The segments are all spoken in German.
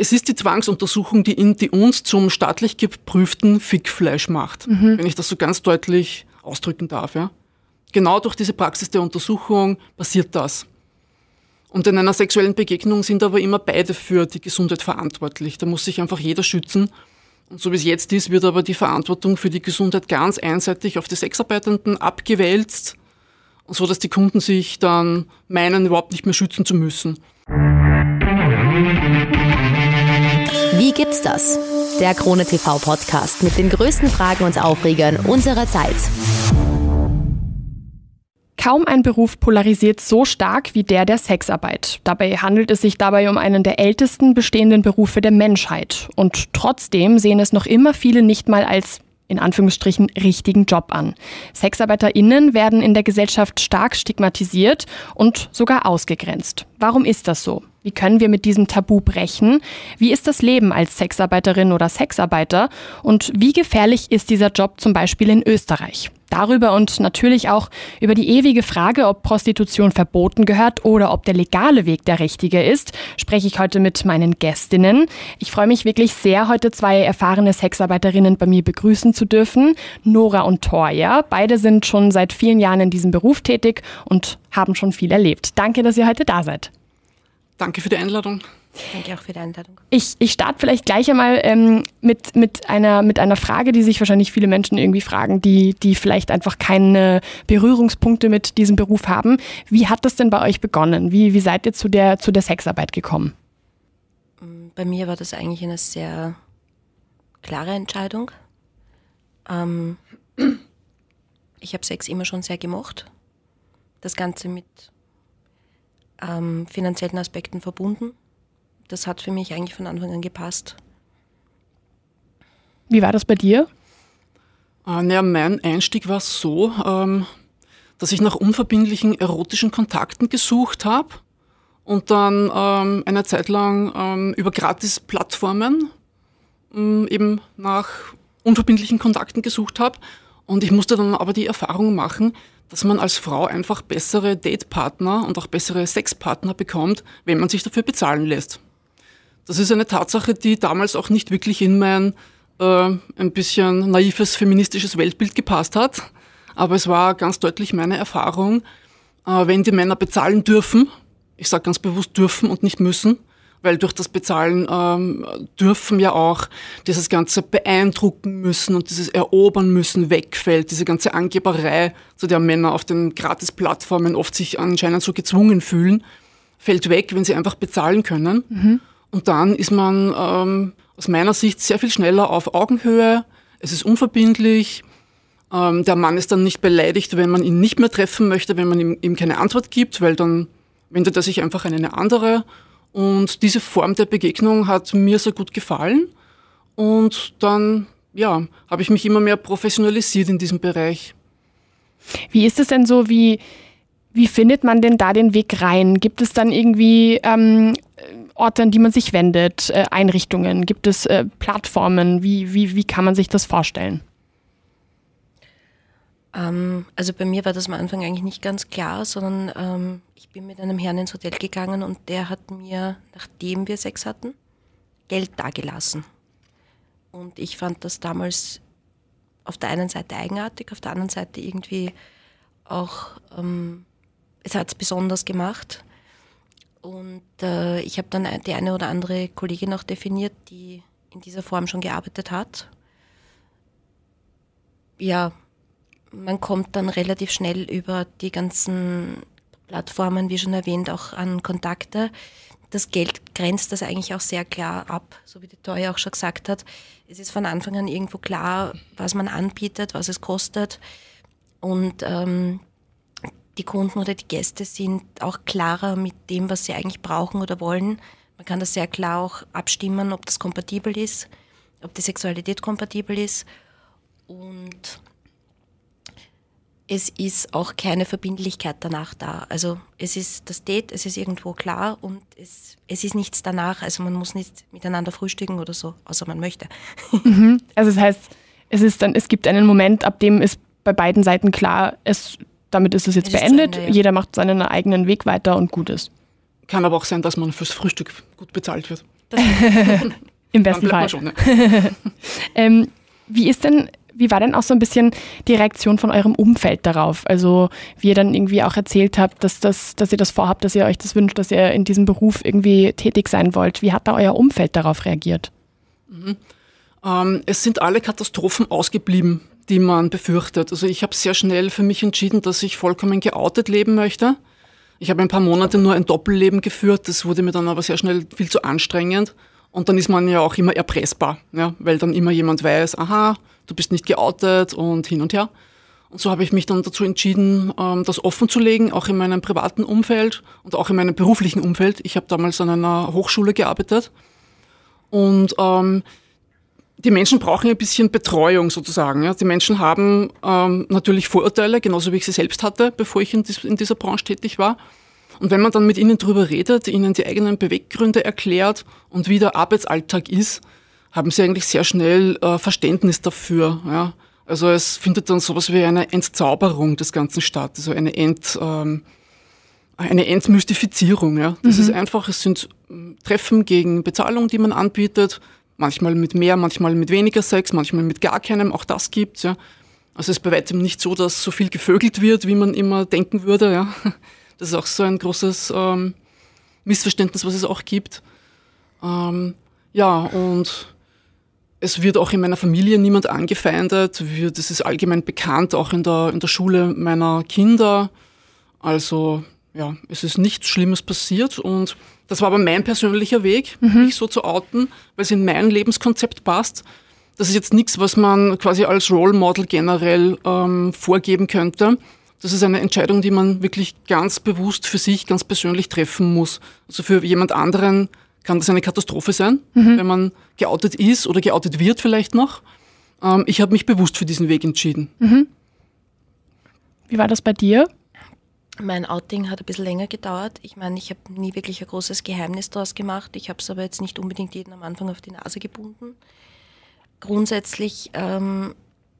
Es ist die Zwangsuntersuchung, die, in, die uns zum staatlich geprüften Fickfleisch macht, mhm. wenn ich das so ganz deutlich ausdrücken darf. Ja? Genau durch diese Praxis der Untersuchung passiert das. Und in einer sexuellen Begegnung sind aber immer beide für die Gesundheit verantwortlich. Da muss sich einfach jeder schützen. Und so wie es jetzt ist, wird aber die Verantwortung für die Gesundheit ganz einseitig auf die Sexarbeitenden abgewälzt, so dass die Kunden sich dann meinen, überhaupt nicht mehr schützen zu müssen. gibt's das? Der Krone TV Podcast mit den größten Fragen und Aufregern unserer Zeit. Kaum ein Beruf polarisiert so stark wie der der Sexarbeit. Dabei handelt es sich dabei um einen der ältesten bestehenden Berufe der Menschheit. Und trotzdem sehen es noch immer viele nicht mal als in Anführungsstrichen richtigen Job an. Sexarbeiterinnen werden in der Gesellschaft stark stigmatisiert und sogar ausgegrenzt. Warum ist das so? Wie können wir mit diesem Tabu brechen? Wie ist das Leben als Sexarbeiterin oder Sexarbeiter? Und wie gefährlich ist dieser Job zum Beispiel in Österreich? Darüber und natürlich auch über die ewige Frage, ob Prostitution verboten gehört oder ob der legale Weg der richtige ist, spreche ich heute mit meinen Gästinnen. Ich freue mich wirklich sehr, heute zwei erfahrene Sexarbeiterinnen bei mir begrüßen zu dürfen, Nora und Toya. Beide sind schon seit vielen Jahren in diesem Beruf tätig und haben schon viel erlebt. Danke, dass ihr heute da seid. Danke für die Einladung. Danke auch für die Einladung. Ich, ich starte vielleicht gleich einmal ähm, mit, mit, einer, mit einer Frage, die sich wahrscheinlich viele Menschen irgendwie fragen, die, die vielleicht einfach keine Berührungspunkte mit diesem Beruf haben. Wie hat das denn bei euch begonnen? Wie, wie seid ihr zu der, zu der Sexarbeit gekommen? Mm, bei mir war das eigentlich eine sehr klare Entscheidung. Ähm, ich habe Sex immer schon sehr gemocht. Das Ganze mit ähm, finanziellen Aspekten verbunden. Das hat für mich eigentlich von Anfang an gepasst. Wie war das bei dir? Äh, naja, mein Einstieg war so, ähm, dass ich nach unverbindlichen erotischen Kontakten gesucht habe und dann ähm, eine Zeit lang ähm, über Gratis-Plattformen ähm, eben nach unverbindlichen Kontakten gesucht habe und ich musste dann aber die Erfahrung machen, dass man als Frau einfach bessere Datepartner und auch bessere Sexpartner bekommt, wenn man sich dafür bezahlen lässt. Das ist eine Tatsache, die damals auch nicht wirklich in mein äh, ein bisschen naives feministisches Weltbild gepasst hat. Aber es war ganz deutlich meine Erfahrung, äh, wenn die Männer bezahlen dürfen, ich sage ganz bewusst dürfen und nicht müssen, weil durch das Bezahlen ähm, dürfen ja auch dieses ganze beeindrucken müssen und dieses erobern müssen wegfällt, diese ganze Angeberei, zu der Männer auf den Gratis-Plattformen oft sich anscheinend so gezwungen fühlen, fällt weg, wenn sie einfach bezahlen können. Mhm. Und dann ist man ähm, aus meiner Sicht sehr viel schneller auf Augenhöhe, es ist unverbindlich, ähm, der Mann ist dann nicht beleidigt, wenn man ihn nicht mehr treffen möchte, wenn man ihm, ihm keine Antwort gibt, weil dann wendet er sich einfach an eine andere und diese Form der Begegnung hat mir sehr gut gefallen. Und dann, ja, habe ich mich immer mehr professionalisiert in diesem Bereich. Wie ist es denn so, wie, wie findet man denn da den Weg rein? Gibt es dann irgendwie ähm, Orte, an die man sich wendet, äh, Einrichtungen? Gibt es äh, Plattformen? Wie, wie, wie kann man sich das vorstellen? Ähm, also bei mir war das am Anfang eigentlich nicht ganz klar, sondern ähm, ich bin mit einem Herrn ins Hotel gegangen und der hat mir, nachdem wir Sex hatten, Geld dagelassen. Und ich fand das damals auf der einen Seite eigenartig, auf der anderen Seite irgendwie auch, ähm, es hat es besonders gemacht. Und äh, ich habe dann die eine oder andere Kollegin auch definiert, die in dieser Form schon gearbeitet hat. Ja, man kommt dann relativ schnell über die ganzen Plattformen, wie schon erwähnt, auch an Kontakte. Das Geld grenzt das eigentlich auch sehr klar ab, so wie die Toya auch schon gesagt hat. Es ist von Anfang an irgendwo klar, was man anbietet, was es kostet. Und ähm, die Kunden oder die Gäste sind auch klarer mit dem, was sie eigentlich brauchen oder wollen. Man kann das sehr klar auch abstimmen, ob das kompatibel ist, ob die Sexualität kompatibel ist. Und es ist auch keine Verbindlichkeit danach da. Also es ist das Date, es ist irgendwo klar und es, es ist nichts danach. Also man muss nicht miteinander frühstücken oder so, außer man möchte. Mhm. Also das heißt, es ist dann, es gibt einen Moment, ab dem ist bei beiden Seiten klar, es, damit ist es jetzt es beendet. Ende, ja. Jeder macht seinen eigenen Weg weiter und gut ist. Kann aber auch sein, dass man fürs Frühstück gut bezahlt wird. Im besten Fall. Schon, ne? ähm, wie ist denn wie war denn auch so ein bisschen die Reaktion von eurem Umfeld darauf? Also wie ihr dann irgendwie auch erzählt habt, dass, das, dass ihr das vorhabt, dass ihr euch das wünscht, dass ihr in diesem Beruf irgendwie tätig sein wollt. Wie hat da euer Umfeld darauf reagiert? Mhm. Ähm, es sind alle Katastrophen ausgeblieben, die man befürchtet. Also ich habe sehr schnell für mich entschieden, dass ich vollkommen geoutet leben möchte. Ich habe ein paar Monate nur ein Doppelleben geführt, das wurde mir dann aber sehr schnell viel zu anstrengend. Und dann ist man ja auch immer erpressbar, ja? weil dann immer jemand weiß, aha, du bist nicht geoutet und hin und her. Und so habe ich mich dann dazu entschieden, ähm, das offen zu legen, auch in meinem privaten Umfeld und auch in meinem beruflichen Umfeld. Ich habe damals an einer Hochschule gearbeitet und ähm, die Menschen brauchen ein bisschen Betreuung sozusagen. Ja. Die Menschen haben ähm, natürlich Vorurteile, genauso wie ich sie selbst hatte, bevor ich in, dies, in dieser Branche tätig war. Und wenn man dann mit ihnen darüber redet, ihnen die eigenen Beweggründe erklärt und wie der Arbeitsalltag ist, haben sie eigentlich sehr schnell äh, Verständnis dafür. Ja? Also es findet dann sowas wie eine Entzauberung des ganzen statt, also eine, Ent, ähm, eine Entmystifizierung. Ja? Das mhm. ist einfach, es sind hm, Treffen gegen Bezahlung, die man anbietet, manchmal mit mehr, manchmal mit weniger Sex, manchmal mit gar keinem, auch das gibt's. Ja? Also es ist bei weitem nicht so, dass so viel gevögelt wird, wie man immer denken würde. Ja? Das ist auch so ein großes ähm, Missverständnis, was es auch gibt. Ähm, ja, und es wird auch in meiner Familie niemand angefeindet, wird, es ist allgemein bekannt, auch in der, in der Schule meiner Kinder. Also ja, es ist nichts Schlimmes passiert und das war aber mein persönlicher Weg, mhm. mich so zu outen, weil es in mein Lebenskonzept passt. Das ist jetzt nichts, was man quasi als Role Model generell ähm, vorgeben könnte. Das ist eine Entscheidung, die man wirklich ganz bewusst für sich, ganz persönlich treffen muss. Also für jemand anderen kann das eine Katastrophe sein, mhm. wenn man geoutet ist oder geoutet wird vielleicht noch. Ähm, ich habe mich bewusst für diesen Weg entschieden. Mhm. Wie war das bei dir? Mein Outing hat ein bisschen länger gedauert. Ich meine, ich habe nie wirklich ein großes Geheimnis daraus gemacht. Ich habe es aber jetzt nicht unbedingt jeden am Anfang auf die Nase gebunden. Grundsätzlich ähm,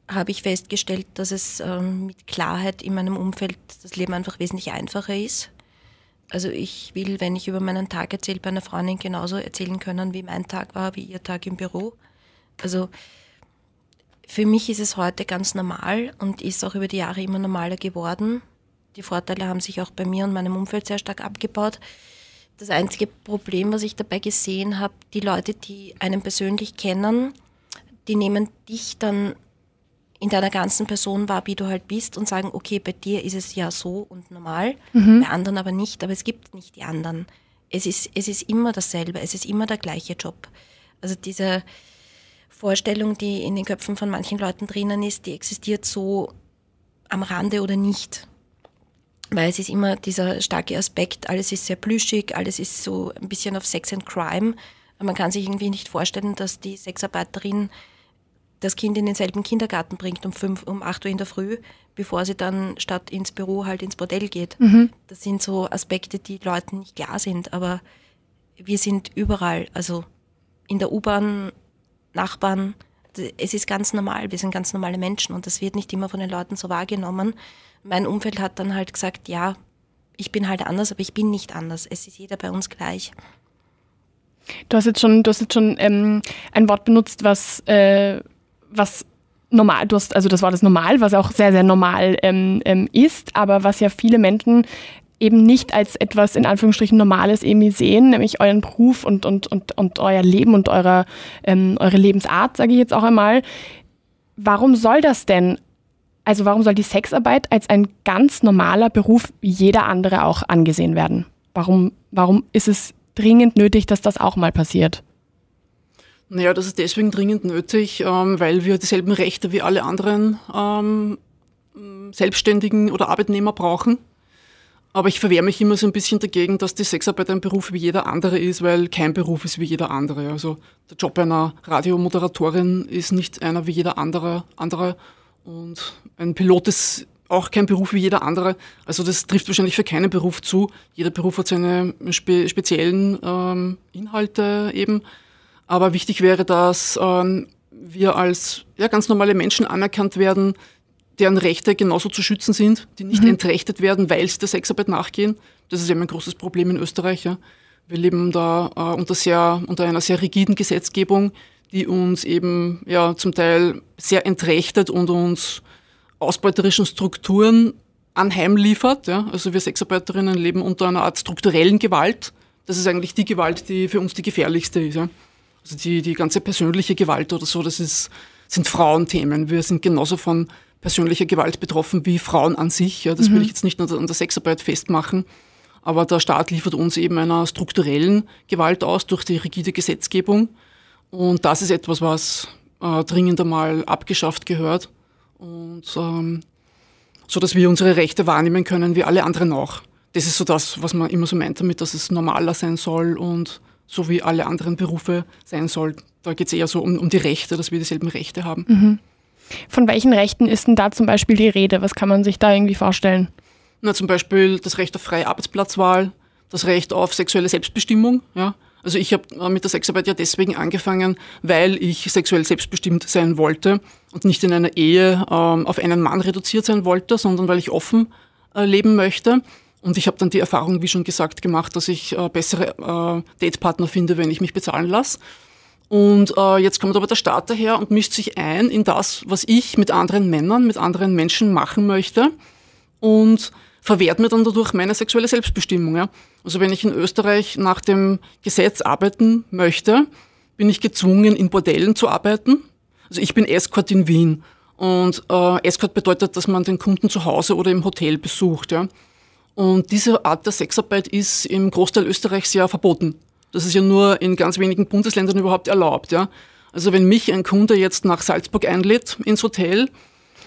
habe ich festgestellt, dass es ähm, mit Klarheit in meinem Umfeld das Leben einfach wesentlich einfacher ist. Also ich will, wenn ich über meinen Tag erzähle, bei einer Freundin genauso erzählen können, wie mein Tag war, wie ihr Tag im Büro. Also für mich ist es heute ganz normal und ist auch über die Jahre immer normaler geworden. Die Vorteile haben sich auch bei mir und meinem Umfeld sehr stark abgebaut. Das einzige Problem, was ich dabei gesehen habe, die Leute, die einen persönlich kennen, die nehmen dich dann in deiner ganzen Person war, wie du halt bist und sagen, okay, bei dir ist es ja so und normal, mhm. bei anderen aber nicht, aber es gibt nicht die anderen. Es ist, es ist immer dasselbe, es ist immer der gleiche Job. Also diese Vorstellung, die in den Köpfen von manchen Leuten drinnen ist, die existiert so am Rande oder nicht. Weil es ist immer dieser starke Aspekt, alles ist sehr plüschig, alles ist so ein bisschen auf Sex and Crime. Man kann sich irgendwie nicht vorstellen, dass die Sexarbeiterin das Kind in denselben Kindergarten bringt um, fünf, um acht Uhr in der Früh, bevor sie dann statt ins Büro halt ins Bordell geht. Mhm. Das sind so Aspekte, die Leuten nicht klar sind, aber wir sind überall, also in der U-Bahn, Nachbarn, es ist ganz normal, wir sind ganz normale Menschen und das wird nicht immer von den Leuten so wahrgenommen. Mein Umfeld hat dann halt gesagt, ja, ich bin halt anders, aber ich bin nicht anders. Es ist jeder bei uns gleich. Du hast jetzt schon, du hast jetzt schon ähm, ein Wort benutzt, was äh, was normal, du hast, also das war das normal, was auch sehr, sehr normal ähm, ähm, ist, aber was ja viele Menschen eben nicht als etwas in Anführungsstrichen Normales irgendwie sehen, nämlich euren Beruf und, und, und, und euer Leben und eure, ähm, eure Lebensart, sage ich jetzt auch einmal. Warum soll das denn? Also warum soll die Sexarbeit als ein ganz normaler Beruf wie jeder andere auch angesehen werden? Warum, warum ist es dringend nötig, dass das auch mal passiert? Naja, das ist deswegen dringend nötig, ähm, weil wir dieselben Rechte wie alle anderen ähm, Selbstständigen oder Arbeitnehmer brauchen. Aber ich verwehre mich immer so ein bisschen dagegen, dass die Sexarbeit ein Beruf wie jeder andere ist, weil kein Beruf ist wie jeder andere. Also der Job einer Radiomoderatorin ist nicht einer wie jeder andere. andere. Und ein Pilot ist auch kein Beruf wie jeder andere. Also das trifft wahrscheinlich für keinen Beruf zu. Jeder Beruf hat seine spe speziellen ähm, Inhalte eben. Aber wichtig wäre, dass ähm, wir als ja, ganz normale Menschen anerkannt werden, deren Rechte genauso zu schützen sind, die nicht mhm. entrechtet werden, weil sie der Sexarbeit nachgehen. Das ist eben ein großes Problem in Österreich. Ja. Wir leben da äh, unter, sehr, unter einer sehr rigiden Gesetzgebung, die uns eben ja zum Teil sehr entrechtet und uns ausbeuterischen Strukturen anheimliefert. Ja. Also wir Sexarbeiterinnen leben unter einer Art strukturellen Gewalt. Das ist eigentlich die Gewalt, die für uns die gefährlichste ist. Ja. Also die, die ganze persönliche Gewalt oder so, das ist, sind Frauenthemen. Wir sind genauso von persönlicher Gewalt betroffen wie Frauen an sich. Ja, das mhm. will ich jetzt nicht nur an der Sexarbeit festmachen. Aber der Staat liefert uns eben einer strukturellen Gewalt aus durch die rigide Gesetzgebung. Und das ist etwas, was äh, dringend einmal abgeschafft gehört. Und ähm, so dass wir unsere Rechte wahrnehmen können, wie alle anderen auch. Das ist so das, was man immer so meint damit, dass es normaler sein soll und so wie alle anderen Berufe sein soll. Da geht es eher so um, um die Rechte, dass wir dieselben Rechte haben. Mhm. Von welchen Rechten ist denn da zum Beispiel die Rede? Was kann man sich da irgendwie vorstellen? Na, zum Beispiel das Recht auf freie Arbeitsplatzwahl, das Recht auf sexuelle Selbstbestimmung. Ja? Also ich habe äh, mit der Sexarbeit ja deswegen angefangen, weil ich sexuell selbstbestimmt sein wollte und nicht in einer Ehe ähm, auf einen Mann reduziert sein wollte, sondern weil ich offen äh, leben möchte. Und ich habe dann die Erfahrung, wie schon gesagt, gemacht, dass ich äh, bessere äh, Datepartner finde, wenn ich mich bezahlen lasse. Und äh, jetzt kommt aber der Staat daher und mischt sich ein in das, was ich mit anderen Männern, mit anderen Menschen machen möchte und verwehrt mir dann dadurch meine sexuelle Selbstbestimmung. Ja? Also wenn ich in Österreich nach dem Gesetz arbeiten möchte, bin ich gezwungen, in Bordellen zu arbeiten. Also ich bin Escort in Wien. Und äh, Escort bedeutet, dass man den Kunden zu Hause oder im Hotel besucht. Ja? Und diese Art der Sexarbeit ist im Großteil Österreichs ja verboten. Das ist ja nur in ganz wenigen Bundesländern überhaupt erlaubt. Ja? Also wenn mich ein Kunde jetzt nach Salzburg einlädt ins Hotel,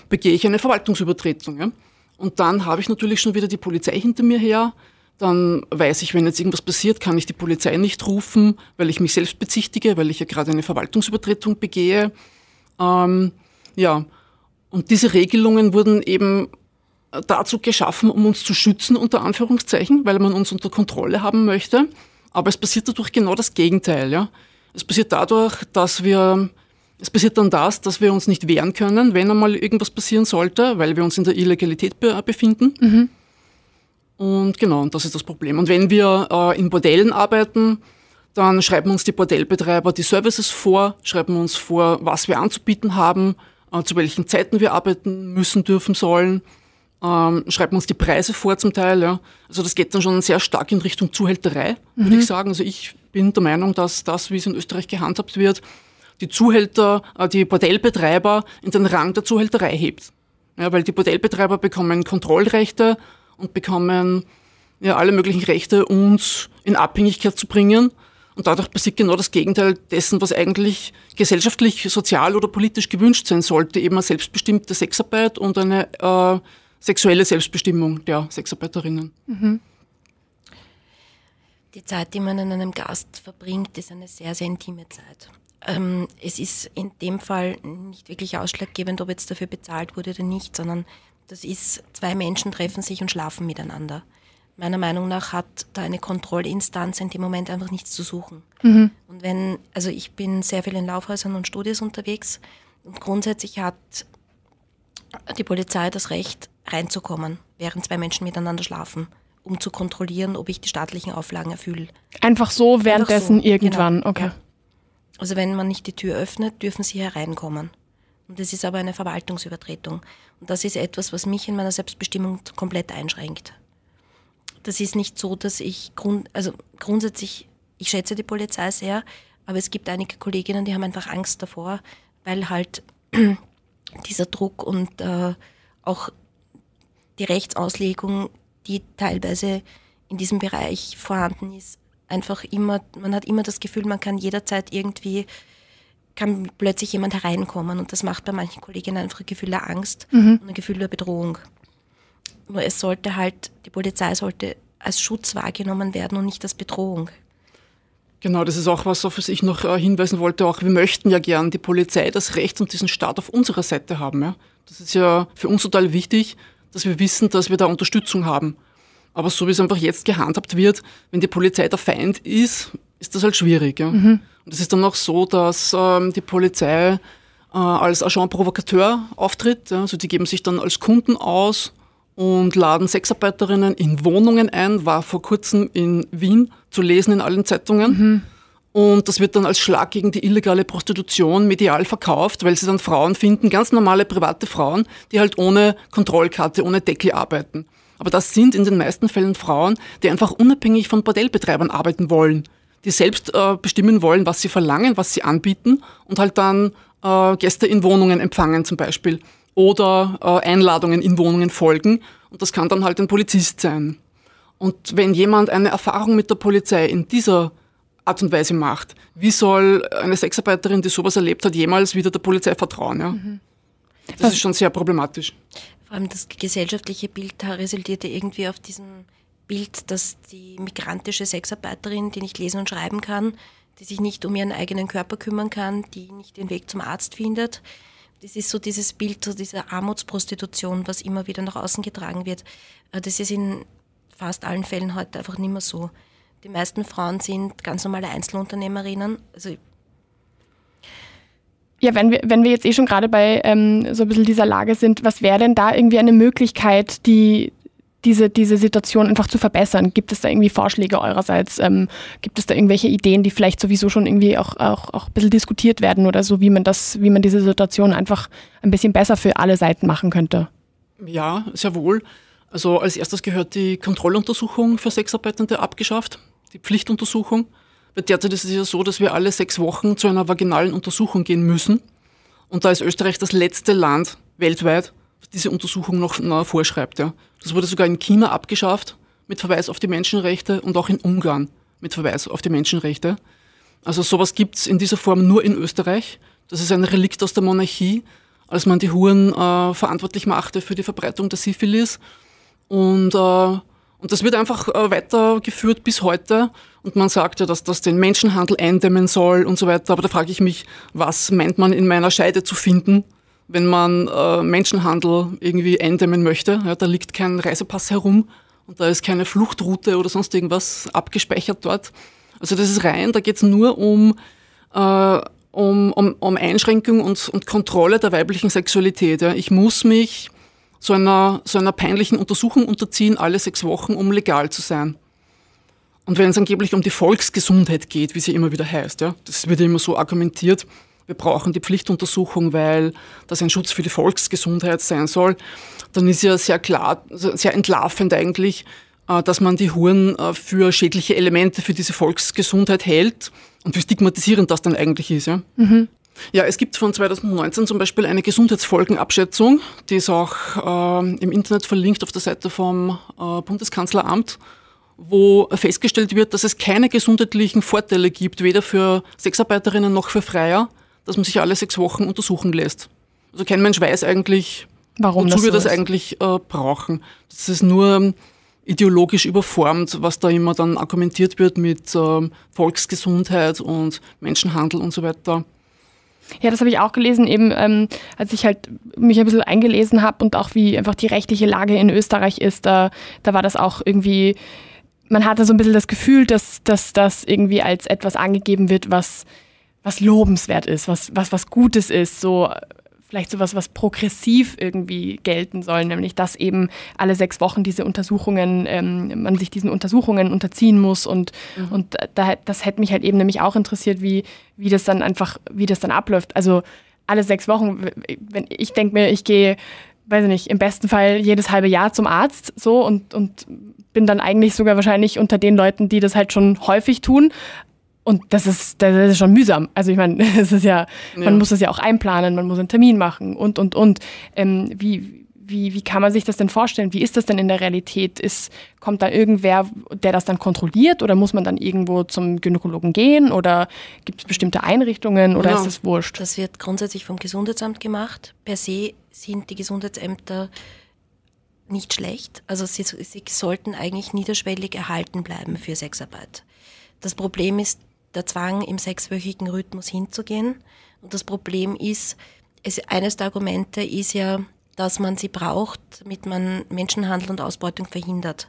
begehe ich eine Verwaltungsübertretung. Ja? Und dann habe ich natürlich schon wieder die Polizei hinter mir her. Dann weiß ich, wenn jetzt irgendwas passiert, kann ich die Polizei nicht rufen, weil ich mich selbst bezichtige, weil ich ja gerade eine Verwaltungsübertretung begehe. Ähm, ja, und diese Regelungen wurden eben dazu geschaffen, um uns zu schützen, unter Anführungszeichen, weil man uns unter Kontrolle haben möchte. Aber es passiert dadurch genau das Gegenteil. Ja? Es passiert dadurch, dass wir, es passiert dann das, dass wir uns nicht wehren können, wenn einmal irgendwas passieren sollte, weil wir uns in der Illegalität be äh, befinden. Mhm. Und genau, und das ist das Problem. Und wenn wir äh, in Bordellen arbeiten, dann schreiben uns die Bordellbetreiber die Services vor, schreiben uns vor, was wir anzubieten haben, äh, zu welchen Zeiten wir arbeiten müssen, dürfen, sollen ähm, schreibt man uns die Preise vor zum Teil. Ja. Also das geht dann schon sehr stark in Richtung Zuhälterei, mhm. würde ich sagen. Also ich bin der Meinung, dass das, wie es in Österreich gehandhabt wird, die Zuhälter, äh, die Bordellbetreiber in den Rang der Zuhälterei hebt. Ja, weil die Bordellbetreiber bekommen Kontrollrechte und bekommen ja, alle möglichen Rechte, uns in Abhängigkeit zu bringen. Und dadurch passiert genau das Gegenteil dessen, was eigentlich gesellschaftlich, sozial oder politisch gewünscht sein sollte, eben eine selbstbestimmte Sexarbeit und eine äh, sexuelle Selbstbestimmung der Sexarbeiterinnen. Mhm. Die Zeit, die man an einem Gast verbringt, ist eine sehr, sehr intime Zeit. Ähm, es ist in dem Fall nicht wirklich ausschlaggebend, ob jetzt dafür bezahlt wurde oder nicht, sondern das ist, zwei Menschen treffen sich und schlafen miteinander. Meiner Meinung nach hat da eine Kontrollinstanz in dem Moment einfach nichts zu suchen. Mhm. Und wenn, also ich bin sehr viel in Laufhäusern und Studios unterwegs und grundsätzlich hat die Polizei das Recht, reinzukommen, während zwei Menschen miteinander schlafen, um zu kontrollieren, ob ich die staatlichen Auflagen erfülle. Einfach so währenddessen Einfach so, genau. irgendwann, genau. okay. Ja. Also wenn man nicht die Tür öffnet, dürfen sie hereinkommen. Und das ist aber eine Verwaltungsübertretung. Und das ist etwas, was mich in meiner Selbstbestimmung komplett einschränkt. Das ist nicht so, dass ich grund also grundsätzlich, ich schätze die Polizei sehr, aber es gibt einige Kolleginnen, die haben einfach Angst davor, weil halt dieser Druck und äh, auch die Rechtsauslegung, die teilweise in diesem Bereich vorhanden ist, einfach immer, man hat immer das Gefühl, man kann jederzeit irgendwie, kann plötzlich jemand hereinkommen und das macht bei manchen Kolleginnen einfach ein Gefühl der Angst mhm. und ein Gefühl der Bedrohung. Nur es sollte halt, die Polizei sollte als Schutz wahrgenommen werden und nicht als Bedrohung. Genau, das ist auch was, auf was ich noch äh, hinweisen wollte. Auch wir möchten ja gern die Polizei, das Recht und diesen Staat auf unserer Seite haben. Ja? Das ist ja für uns total wichtig, dass wir wissen, dass wir da Unterstützung haben. Aber so wie es einfach jetzt gehandhabt wird, wenn die Polizei der Feind ist, ist das halt schwierig. Ja? Mhm. Und es ist dann auch so, dass ähm, die Polizei äh, als Agent Provokateur auftritt. Ja? Also die geben sich dann als Kunden aus und laden Sexarbeiterinnen in Wohnungen ein. War vor kurzem in Wien zu lesen in allen Zeitungen. Mhm. Und das wird dann als Schlag gegen die illegale Prostitution medial verkauft, weil sie dann Frauen finden, ganz normale private Frauen, die halt ohne Kontrollkarte, ohne Deckel arbeiten. Aber das sind in den meisten Fällen Frauen, die einfach unabhängig von Bordellbetreibern arbeiten wollen, die selbst äh, bestimmen wollen, was sie verlangen, was sie anbieten und halt dann äh, Gäste in Wohnungen empfangen zum Beispiel oder äh, Einladungen in Wohnungen folgen. Und das kann dann halt ein Polizist sein. Und wenn jemand eine Erfahrung mit der Polizei in dieser Art und Weise macht. Wie soll eine Sexarbeiterin, die sowas erlebt hat, jemals wieder der Polizei vertrauen? Ja? Mhm. Das Was ist schon sehr problematisch. Vor allem das gesellschaftliche Bild resultierte irgendwie auf diesem Bild, dass die migrantische Sexarbeiterin, die nicht lesen und schreiben kann, die sich nicht um ihren eigenen Körper kümmern kann, die nicht den Weg zum Arzt findet. Das ist so dieses Bild so dieser Armutsprostitution, was immer wieder nach außen getragen wird. Äh, das ist in fast allen Fällen heute einfach nicht mehr so. Die meisten Frauen sind ganz normale Einzelunternehmerinnen. Also ja, wenn wir, wenn wir jetzt eh schon gerade bei ähm, so ein bisschen dieser Lage sind, was wäre denn da irgendwie eine Möglichkeit, die, diese, diese Situation einfach zu verbessern? Gibt es da irgendwie Vorschläge eurerseits? Ähm, gibt es da irgendwelche Ideen, die vielleicht sowieso schon irgendwie auch, auch, auch ein bisschen diskutiert werden oder so, wie man das, wie man diese Situation einfach ein bisschen besser für alle Seiten machen könnte? Ja, sehr wohl. Also als erstes gehört die Kontrolluntersuchung für Sexarbeitende abgeschafft die Pflichtuntersuchung. Weil derzeit ist es ja so, dass wir alle sechs Wochen zu einer vaginalen Untersuchung gehen müssen. Und da ist Österreich das letzte Land weltweit, das diese Untersuchung noch vorschreibt. Ja. Das wurde sogar in China abgeschafft mit Verweis auf die Menschenrechte und auch in Ungarn mit Verweis auf die Menschenrechte. Also sowas gibt es in dieser Form nur in Österreich. Das ist ein Relikt aus der Monarchie, als man die Huren äh, verantwortlich machte für die Verbreitung der Syphilis. Und äh, und das wird einfach äh, weitergeführt bis heute. Und man sagt ja, dass das den Menschenhandel eindämmen soll und so weiter. Aber da frage ich mich, was meint man in meiner Scheide zu finden, wenn man äh, Menschenhandel irgendwie eindämmen möchte? Ja, da liegt kein Reisepass herum und da ist keine Fluchtroute oder sonst irgendwas abgespeichert dort. Also das ist rein, da geht es nur um, äh, um, um, um Einschränkung und, und Kontrolle der weiblichen Sexualität. Ja. Ich muss mich so einer, so einer peinlichen Untersuchung unterziehen, alle sechs Wochen, um legal zu sein. Und wenn es angeblich um die Volksgesundheit geht, wie sie immer wieder heißt, ja, das wird immer so argumentiert, wir brauchen die Pflichtuntersuchung, weil das ein Schutz für die Volksgesundheit sein soll, dann ist ja sehr klar, sehr entlarvend eigentlich, äh, dass man die Huren äh, für schädliche Elemente für diese Volksgesundheit hält und wie stigmatisierend das dann eigentlich ist. Ja? Mhm. Ja, es gibt von 2019 zum Beispiel eine Gesundheitsfolgenabschätzung, die ist auch äh, im Internet verlinkt auf der Seite vom äh, Bundeskanzleramt, wo festgestellt wird, dass es keine gesundheitlichen Vorteile gibt, weder für Sexarbeiterinnen noch für Freier, dass man sich alle sechs Wochen untersuchen lässt. Also kein Mensch weiß eigentlich, Warum wozu das so wir das ist. eigentlich äh, brauchen. Das ist nur ähm, ideologisch überformt, was da immer dann argumentiert wird mit ähm, Volksgesundheit und Menschenhandel und so weiter. Ja, das habe ich auch gelesen, eben ähm, als ich halt mich ein bisschen eingelesen habe und auch wie einfach die rechtliche Lage in Österreich ist, da, da war das auch irgendwie, man hatte so ein bisschen das Gefühl, dass, dass das irgendwie als etwas angegeben wird, was, was lobenswert ist, was, was, was Gutes ist, so vielleicht sowas, was progressiv irgendwie gelten soll, nämlich dass eben alle sechs Wochen diese Untersuchungen, ähm, man sich diesen Untersuchungen unterziehen muss und, mhm. und da, das hätte mich halt eben nämlich auch interessiert, wie, wie das dann einfach, wie das dann abläuft. Also alle sechs Wochen, wenn ich denke mir, ich gehe, weiß ich nicht, im besten Fall jedes halbe Jahr zum Arzt so und, und bin dann eigentlich sogar wahrscheinlich unter den Leuten, die das halt schon häufig tun. Und das ist, das ist schon mühsam. Also ich meine, es ist ja, ja, man muss das ja auch einplanen, man muss einen Termin machen und und und. Ähm, wie, wie, wie kann man sich das denn vorstellen? Wie ist das denn in der Realität? Ist, kommt da irgendwer, der das dann kontrolliert oder muss man dann irgendwo zum Gynäkologen gehen oder gibt es bestimmte Einrichtungen oder genau. ist das wurscht? Das wird grundsätzlich vom Gesundheitsamt gemacht. Per se sind die Gesundheitsämter nicht schlecht. Also sie, sie sollten eigentlich niederschwellig erhalten bleiben für Sexarbeit. Das Problem ist der Zwang, im sechswöchigen Rhythmus hinzugehen. Und das Problem ist, es, eines der Argumente ist ja, dass man sie braucht, damit man Menschenhandel und Ausbeutung verhindert.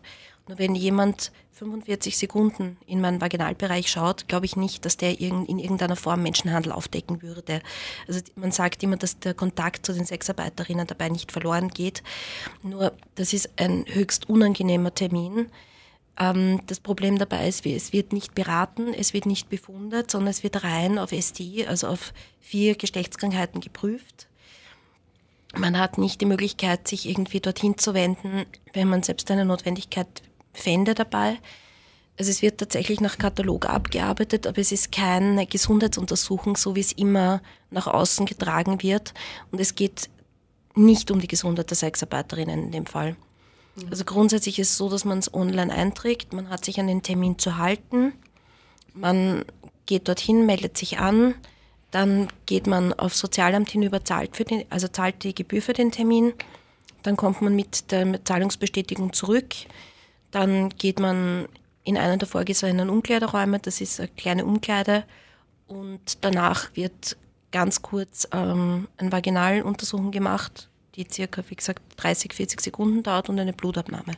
Nur wenn jemand 45 Sekunden in meinen Vaginalbereich schaut, glaube ich nicht, dass der in irgendeiner Form Menschenhandel aufdecken würde. Also man sagt immer, dass der Kontakt zu den Sexarbeiterinnen dabei nicht verloren geht. Nur das ist ein höchst unangenehmer Termin ähm, das Problem dabei ist, es wird nicht beraten, es wird nicht befundet, sondern es wird rein auf STI, also auf vier Geschlechtskrankheiten geprüft. Man hat nicht die Möglichkeit, sich irgendwie dorthin zu wenden, wenn man selbst eine Notwendigkeit fände dabei. Also es wird tatsächlich nach Katalog abgearbeitet, aber es ist keine Gesundheitsuntersuchung, so wie es immer nach außen getragen wird. Und es geht nicht um die Gesundheit der Sexarbeiterinnen in dem Fall. Mhm. Also grundsätzlich ist es so, dass man es online einträgt, man hat sich an den Termin zu halten, man geht dorthin, meldet sich an, dann geht man auf Sozialamt hinüber, zahlt für den, also zahlt die Gebühr für den Termin, dann kommt man mit der Zahlungsbestätigung zurück, dann geht man in einer der vorgesehenen Umkleideräume, das ist eine kleine Umkleide, und danach wird ganz kurz ähm, eine Vaginaluntersuchung gemacht die circa, wie gesagt, 30, 40 Sekunden dauert und eine Blutabnahme.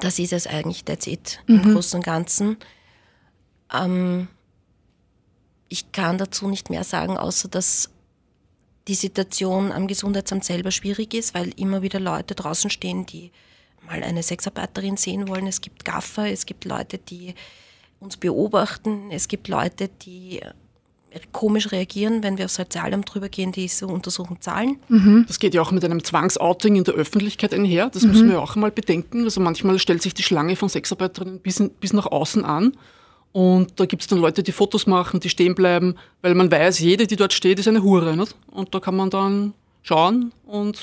Das ist es eigentlich, that's it, mhm. im Großen und Ganzen. Ähm, ich kann dazu nicht mehr sagen, außer dass die Situation am Gesundheitsamt selber schwierig ist, weil immer wieder Leute draußen stehen, die mal eine Sexarbeiterin sehen wollen. Es gibt Gaffer, es gibt Leute, die uns beobachten, es gibt Leute, die komisch reagieren, wenn wir aufs Sozialamt drüber gehen, die so untersuchen Zahlen. Mhm. Das geht ja auch mit einem Zwangsouting in der Öffentlichkeit einher. Das mhm. müssen wir auch einmal bedenken. Also manchmal stellt sich die Schlange von Sexarbeiterinnen bis, bis nach außen an. Und da gibt es dann Leute, die Fotos machen, die stehen bleiben, weil man weiß, jede, die dort steht, ist eine Hure. Nicht? Und da kann man dann schauen und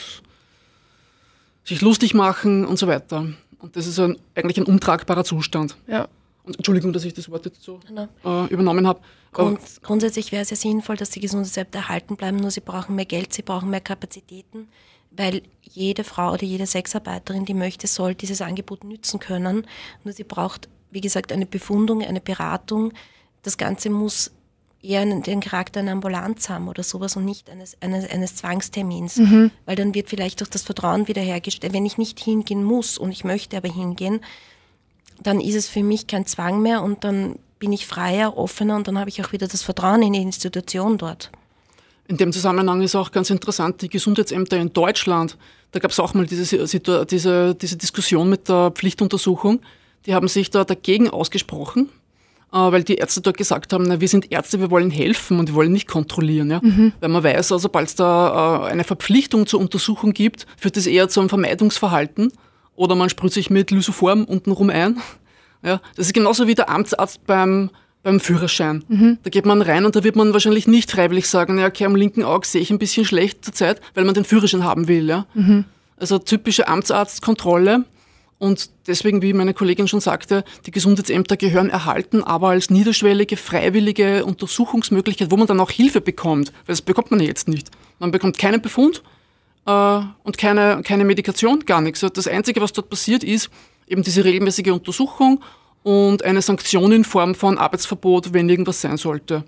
sich lustig machen und so weiter. Und das ist ein, eigentlich ein untragbarer Zustand. Ja. Entschuldigung, dass ich das Wort jetzt so äh, übernommen habe. Grund, grundsätzlich wäre es ja sinnvoll, dass die Gesundheitsämter erhalten bleiben, nur sie brauchen mehr Geld, sie brauchen mehr Kapazitäten, weil jede Frau oder jede Sexarbeiterin, die möchte, soll dieses Angebot nützen können. Nur sie braucht, wie gesagt, eine Befundung, eine Beratung. Das Ganze muss eher einen, den Charakter einer Ambulanz haben oder sowas und nicht eines, eines, eines Zwangstermins. Mhm. Weil dann wird vielleicht auch das Vertrauen wiederhergestellt. Wenn ich nicht hingehen muss und ich möchte aber hingehen, dann ist es für mich kein Zwang mehr und dann bin ich freier, offener und dann habe ich auch wieder das Vertrauen in die Institution dort. In dem Zusammenhang ist auch ganz interessant, die Gesundheitsämter in Deutschland, da gab es auch mal diese, diese, diese, Diskussion mit der Pflichtuntersuchung, die haben sich da dagegen ausgesprochen, äh, weil die Ärzte dort gesagt haben, na, wir sind Ärzte, wir wollen helfen und wir wollen nicht kontrollieren. Ja? Mhm. Weil man weiß, sobald also, es da äh, eine Verpflichtung zur Untersuchung gibt, führt das eher zu einem Vermeidungsverhalten oder man sprüht sich mit Lysoform untenrum ein. Ja, das ist genauso wie der Amtsarzt beim, beim Führerschein. Mhm. Da geht man rein und da wird man wahrscheinlich nicht freiwillig sagen, ja, okay, am linken Auge sehe ich ein bisschen schlecht zurzeit, weil man den Führerschein haben will. Ja? Mhm. Also typische Amtsarztkontrolle. Und deswegen, wie meine Kollegin schon sagte, die Gesundheitsämter gehören erhalten, aber als niederschwellige, freiwillige Untersuchungsmöglichkeit, wo man dann auch Hilfe bekommt. Weil das bekommt man ja jetzt nicht. Man bekommt keinen Befund, äh, und keine, keine Medikation, gar nichts. Also das Einzige, was dort passiert, ist eben diese regelmäßige Untersuchung und eine Sanktion in Form von Arbeitsverbot, wenn irgendwas sein sollte.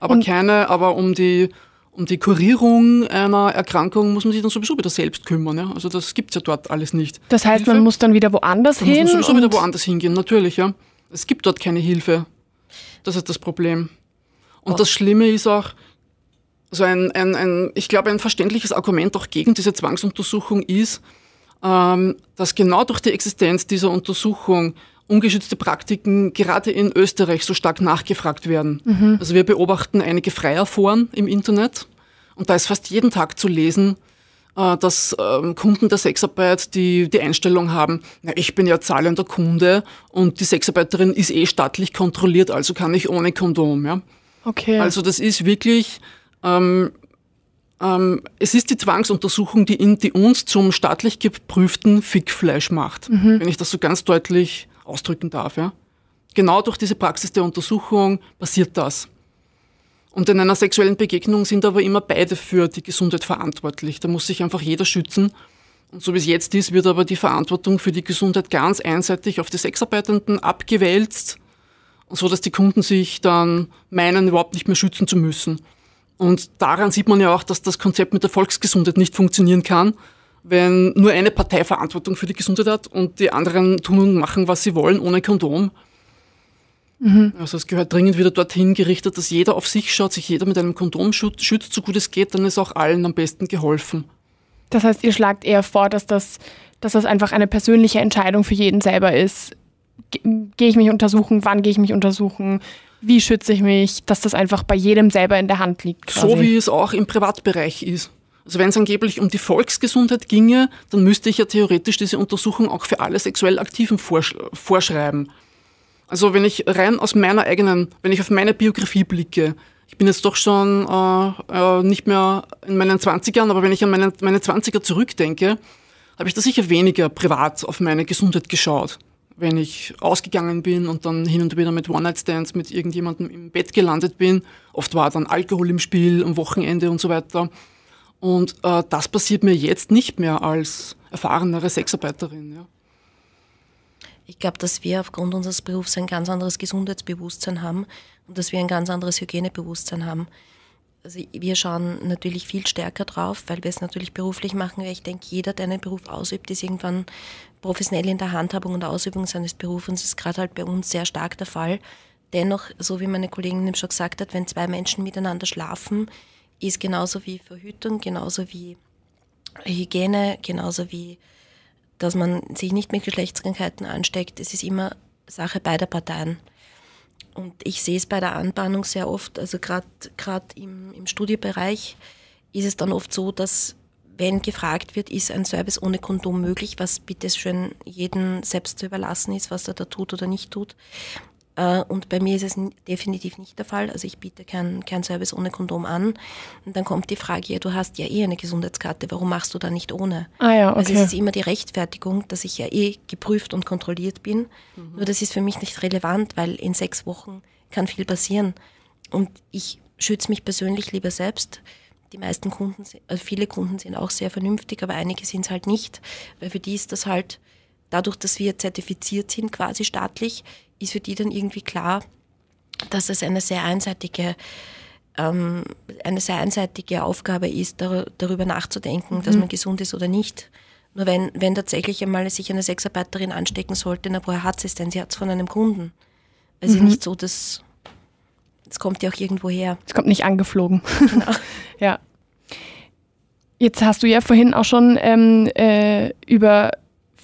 Aber und keine, aber um die, um die Kurierung einer Erkrankung muss man sich dann sowieso wieder selbst kümmern. Ja? Also das gibt es ja dort alles nicht. Das heißt, Hilfe? man muss dann wieder woanders dann hin? Man muss sowieso wieder woanders hingehen, natürlich. Ja. Es gibt dort keine Hilfe. Das ist das Problem. Und oh. das Schlimme ist auch, also ein, ein, ein ich glaube, ein verständliches Argument auch gegen diese Zwangsuntersuchung ist, ähm, dass genau durch die Existenz dieser Untersuchung ungeschützte Praktiken gerade in Österreich so stark nachgefragt werden. Mhm. Also wir beobachten einige Freierforen im Internet und da ist fast jeden Tag zu lesen, äh, dass ähm, Kunden der Sexarbeit die, die Einstellung haben, na, ich bin ja zahlender Kunde und die Sexarbeiterin ist eh staatlich kontrolliert, also kann ich ohne Kondom. Ja? Okay. Also das ist wirklich ähm, ähm, es ist die Zwangsuntersuchung, die, in, die uns zum staatlich geprüften Fickfleisch macht, mhm. wenn ich das so ganz deutlich ausdrücken darf. Ja? Genau durch diese Praxis der Untersuchung passiert das. Und in einer sexuellen Begegnung sind aber immer beide für die Gesundheit verantwortlich. Da muss sich einfach jeder schützen. Und so wie es jetzt ist, wird aber die Verantwortung für die Gesundheit ganz einseitig auf die Sexarbeitenden abgewälzt, Und so dass die Kunden sich dann meinen, überhaupt nicht mehr schützen zu müssen. Und daran sieht man ja auch, dass das Konzept mit der Volksgesundheit nicht funktionieren kann, wenn nur eine Partei Verantwortung für die Gesundheit hat und die anderen tun und machen, was sie wollen, ohne Kondom. Mhm. Also es gehört dringend wieder dorthin gerichtet, dass jeder auf sich schaut, sich jeder mit einem Kondom schützt, so gut es geht, dann ist auch allen am besten geholfen. Das heißt, ihr schlagt eher vor, dass das, dass das einfach eine persönliche Entscheidung für jeden selber ist. Gehe ich mich untersuchen, wann gehe ich mich untersuchen, wie schütze ich mich, dass das einfach bei jedem selber in der Hand liegt? Quasi? So wie es auch im Privatbereich ist. Also wenn es angeblich um die Volksgesundheit ginge, dann müsste ich ja theoretisch diese Untersuchung auch für alle sexuell Aktiven vorsch vorschreiben. Also wenn ich rein aus meiner eigenen, wenn ich auf meine Biografie blicke, ich bin jetzt doch schon äh, äh, nicht mehr in meinen 20ern, aber wenn ich an meine, meine 20er zurückdenke, habe ich da sicher weniger privat auf meine Gesundheit geschaut wenn ich ausgegangen bin und dann hin und wieder mit One-Night-Stands mit irgendjemandem im Bett gelandet bin. Oft war dann Alkohol im Spiel am Wochenende und so weiter. Und äh, das passiert mir jetzt nicht mehr als erfahrenere Sexarbeiterin. Ja. Ich glaube, dass wir aufgrund unseres Berufs ein ganz anderes Gesundheitsbewusstsein haben und dass wir ein ganz anderes Hygienebewusstsein haben. Also wir schauen natürlich viel stärker drauf, weil wir es natürlich beruflich machen, ich denke, jeder, der einen Beruf ausübt, ist irgendwann professionell in der Handhabung und Ausübung seines Berufs. das ist gerade halt bei uns sehr stark der Fall. Dennoch, so wie meine Kollegin eben schon gesagt hat, wenn zwei Menschen miteinander schlafen, ist genauso wie Verhütung, genauso wie Hygiene, genauso wie, dass man sich nicht mit Geschlechtskrankheiten ansteckt. Es ist immer Sache beider Parteien. Und ich sehe es bei der Anbahnung sehr oft, also gerade im, im Studiebereich ist es dann oft so, dass wenn gefragt wird, ist ein Service ohne Kondom möglich, was bitte schön jedem selbst zu überlassen ist, was er da tut oder nicht tut, äh, und bei mir ist es definitiv nicht der Fall. Also ich biete keinen kein Service ohne Kondom an. Und dann kommt die Frage, ja, du hast ja eh eine Gesundheitskarte, warum machst du da nicht ohne? Ah ja, okay. Also es ist immer die Rechtfertigung, dass ich ja eh geprüft und kontrolliert bin. Mhm. Nur das ist für mich nicht relevant, weil in sechs Wochen kann viel passieren. Und ich schütze mich persönlich lieber selbst. Die meisten Kunden, also viele Kunden sind auch sehr vernünftig, aber einige sind es halt nicht. Weil für die ist das halt, dadurch, dass wir zertifiziert sind, quasi staatlich, ist für die dann irgendwie klar, dass es eine sehr einseitige ähm, eine sehr einseitige Aufgabe ist, dar darüber nachzudenken, mhm. dass man gesund ist oder nicht. Nur wenn, wenn tatsächlich einmal sich eine Sexarbeiterin anstecken sollte, na woher hat sie es denn? Sie hat es von einem Kunden. Also mhm. nicht so, dass es kommt ja auch irgendwo her. Es kommt nicht angeflogen. Genau. ja. Jetzt hast du ja vorhin auch schon ähm, äh, über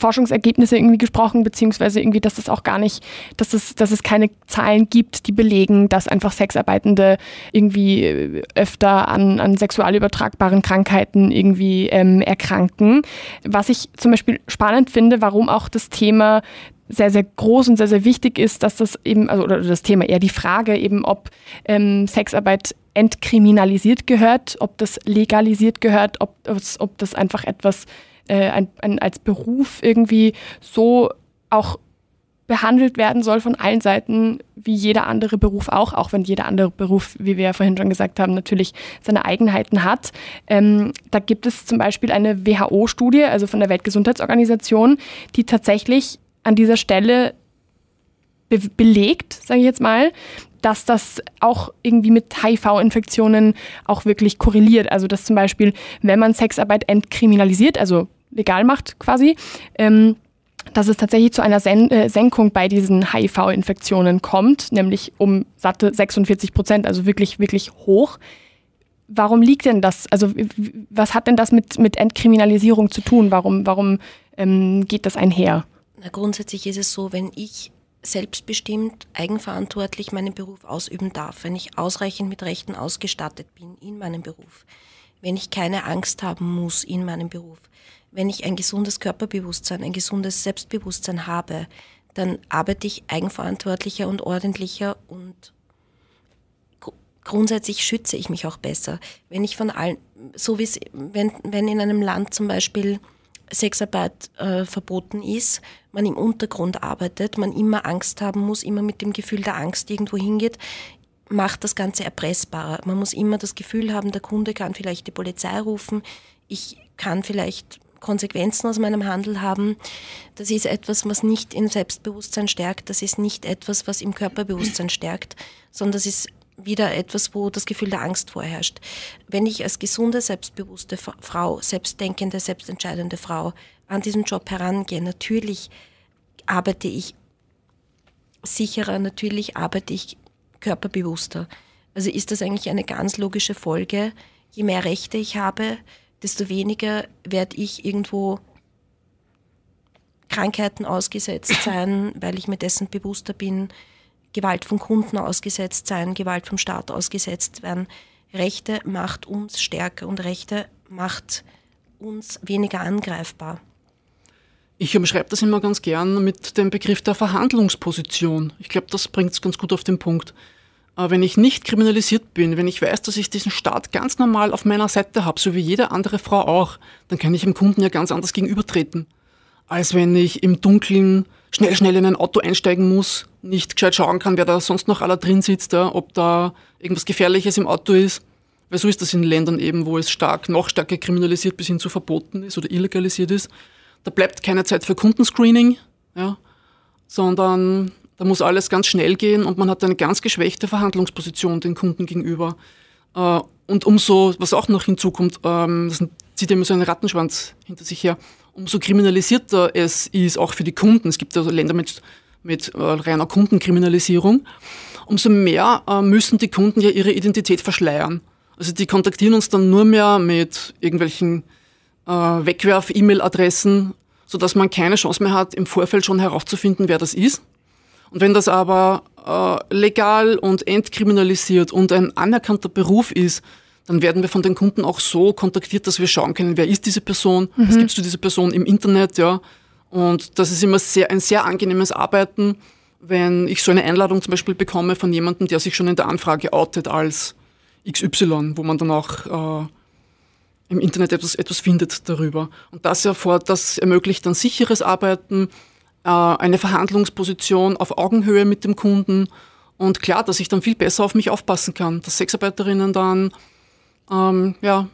Forschungsergebnisse irgendwie gesprochen, beziehungsweise irgendwie, dass es auch gar nicht, dass es, dass es keine Zahlen gibt, die belegen, dass einfach Sexarbeitende irgendwie äh, öfter an, an sexual übertragbaren Krankheiten irgendwie ähm, erkranken. Was ich zum Beispiel spannend finde, warum auch das Thema sehr, sehr groß und sehr, sehr wichtig ist, dass das eben, also oder das Thema eher die Frage eben, ob ähm, Sexarbeit entkriminalisiert gehört, ob das legalisiert gehört, ob, ob das einfach etwas äh, ein, ein, als Beruf irgendwie so auch behandelt werden soll von allen Seiten, wie jeder andere Beruf auch, auch wenn jeder andere Beruf, wie wir ja vorhin schon gesagt haben, natürlich seine Eigenheiten hat. Ähm, da gibt es zum Beispiel eine WHO-Studie, also von der Weltgesundheitsorganisation, die tatsächlich an dieser Stelle be belegt, sage ich jetzt mal, dass das auch irgendwie mit HIV-Infektionen auch wirklich korreliert. Also dass zum Beispiel, wenn man Sexarbeit entkriminalisiert, also legal macht quasi, ähm, dass es tatsächlich zu einer Sen äh, Senkung bei diesen HIV-Infektionen kommt, nämlich um satte 46 Prozent, also wirklich, wirklich hoch. Warum liegt denn das? Also was hat denn das mit, mit Entkriminalisierung zu tun? Warum, warum ähm, geht das einher? Na, grundsätzlich ist es so, wenn ich selbstbestimmt, eigenverantwortlich meinen Beruf ausüben darf, wenn ich ausreichend mit Rechten ausgestattet bin in meinem Beruf, wenn ich keine Angst haben muss in meinem Beruf, wenn ich ein gesundes Körperbewusstsein, ein gesundes Selbstbewusstsein habe, dann arbeite ich eigenverantwortlicher und ordentlicher und grundsätzlich schütze ich mich auch besser. Wenn ich von allen, so wie es, wenn, wenn in einem Land zum Beispiel Sexarbeit äh, verboten ist, man im Untergrund arbeitet, man immer Angst haben muss, immer mit dem Gefühl der Angst irgendwo hingeht, macht das Ganze erpressbarer. Man muss immer das Gefühl haben, der Kunde kann vielleicht die Polizei rufen, ich kann vielleicht Konsequenzen aus meinem Handel haben, das ist etwas, was nicht im Selbstbewusstsein stärkt, das ist nicht etwas, was im Körperbewusstsein stärkt, sondern das ist wieder etwas, wo das Gefühl der Angst vorherrscht. Wenn ich als gesunde, selbstbewusste Frau, selbstdenkende, selbstentscheidende Frau an diesen Job herangehe, natürlich arbeite ich sicherer, natürlich arbeite ich körperbewusster. Also ist das eigentlich eine ganz logische Folge. Je mehr Rechte ich habe, desto weniger werde ich irgendwo Krankheiten ausgesetzt sein, weil ich mir dessen bewusster bin, Gewalt von Kunden ausgesetzt sein, Gewalt vom Staat ausgesetzt werden. Rechte macht uns stärker und Rechte macht uns weniger angreifbar. Ich umschreibe das immer ganz gern mit dem Begriff der Verhandlungsposition. Ich glaube, das bringt es ganz gut auf den Punkt wenn ich nicht kriminalisiert bin, wenn ich weiß, dass ich diesen Staat ganz normal auf meiner Seite habe, so wie jede andere Frau auch, dann kann ich dem Kunden ja ganz anders gegenübertreten, als wenn ich im Dunkeln schnell, schnell in ein Auto einsteigen muss, nicht gescheit schauen kann, wer da sonst noch aller drin sitzt, ob da irgendwas Gefährliches im Auto ist. Weil so ist das in Ländern eben, wo es stark, noch stärker kriminalisiert bis hin zu verboten ist oder illegalisiert ist. Da bleibt keine Zeit für Kundenscreening, ja, sondern da muss alles ganz schnell gehen und man hat eine ganz geschwächte Verhandlungsposition den Kunden gegenüber. Äh, und umso, was auch noch hinzukommt, ähm, das zieht immer so einen Rattenschwanz hinter sich her, umso kriminalisierter es ist, auch für die Kunden. Es gibt also Länder mit, mit äh, reiner Kundenkriminalisierung. Umso mehr äh, müssen die Kunden ja ihre Identität verschleiern. Also die kontaktieren uns dann nur mehr mit irgendwelchen Wegwerf-E-Mail-Adressen, sodass man keine Chance mehr hat, im Vorfeld schon herauszufinden, wer das ist. Und wenn das aber äh, legal und entkriminalisiert und ein anerkannter Beruf ist, dann werden wir von den Kunden auch so kontaktiert, dass wir schauen können, wer ist diese Person, mhm. was es für diese Person im Internet, ja. Und das ist immer sehr, ein sehr angenehmes Arbeiten, wenn ich so eine Einladung zum Beispiel bekomme von jemandem, der sich schon in der Anfrage outet als XY, wo man dann auch äh, im Internet etwas, etwas findet darüber. Und das, erfordert, das ermöglicht dann sicheres Arbeiten, äh, eine Verhandlungsposition auf Augenhöhe mit dem Kunden. Und klar, dass ich dann viel besser auf mich aufpassen kann, dass Sexarbeiterinnen dann ähm, ja,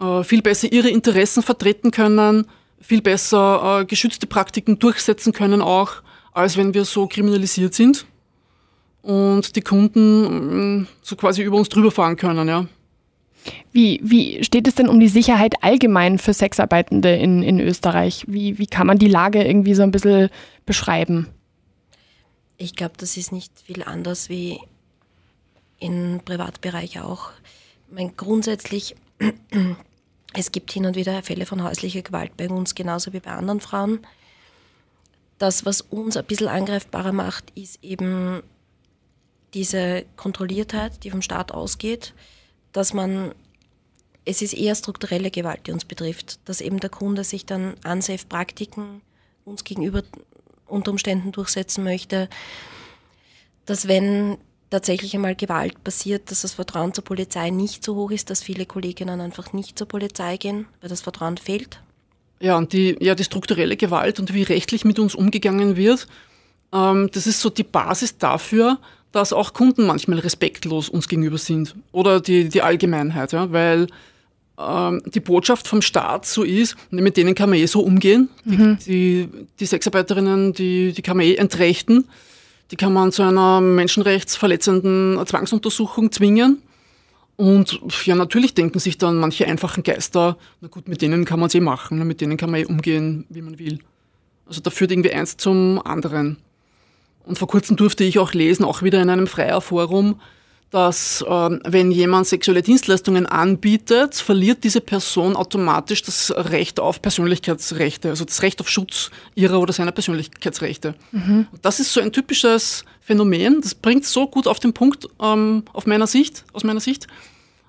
äh, viel besser ihre Interessen vertreten können, viel besser äh, geschützte Praktiken durchsetzen können auch, als wenn wir so kriminalisiert sind und die Kunden mm, so quasi über uns drüber fahren können, ja. Wie, wie steht es denn um die Sicherheit allgemein für Sexarbeitende in, in Österreich? Wie, wie kann man die Lage irgendwie so ein bisschen beschreiben? Ich glaube, das ist nicht viel anders wie im Privatbereich auch. Ich meine, grundsätzlich, es gibt hin und wieder Fälle von häuslicher Gewalt bei uns, genauso wie bei anderen Frauen. Das, was uns ein bisschen angreifbarer macht, ist eben diese Kontrolliertheit, die vom Staat ausgeht dass man, es ist eher strukturelle Gewalt, die uns betrifft, dass eben der Kunde sich dann unsafe Praktiken uns gegenüber unter Umständen durchsetzen möchte, dass wenn tatsächlich einmal Gewalt passiert, dass das Vertrauen zur Polizei nicht so hoch ist, dass viele Kolleginnen einfach nicht zur Polizei gehen, weil das Vertrauen fehlt. Ja, und die, ja, die strukturelle Gewalt und wie rechtlich mit uns umgegangen wird, ähm, das ist so die Basis dafür, dass auch Kunden manchmal respektlos uns gegenüber sind oder die, die Allgemeinheit, ja? weil ähm, die Botschaft vom Staat so ist, mit denen kann man eh so umgehen. Mhm. Die, die, die, Sexarbeiterinnen, die, die kann man eh entrechten, die kann man zu einer menschenrechtsverletzenden Zwangsuntersuchung zwingen. Und ja, natürlich denken sich dann manche einfachen Geister, na gut, mit denen kann man es eh machen, mit denen kann man eh umgehen, wie man will. Also da führt irgendwie eins zum anderen. Und vor kurzem durfte ich auch lesen, auch wieder in einem freier Forum, dass äh, wenn jemand sexuelle Dienstleistungen anbietet, verliert diese Person automatisch das Recht auf Persönlichkeitsrechte, also das Recht auf Schutz ihrer oder seiner Persönlichkeitsrechte. Mhm. Das ist so ein typisches Phänomen, das bringt so gut auf den Punkt ähm, auf meiner Sicht, aus meiner Sicht.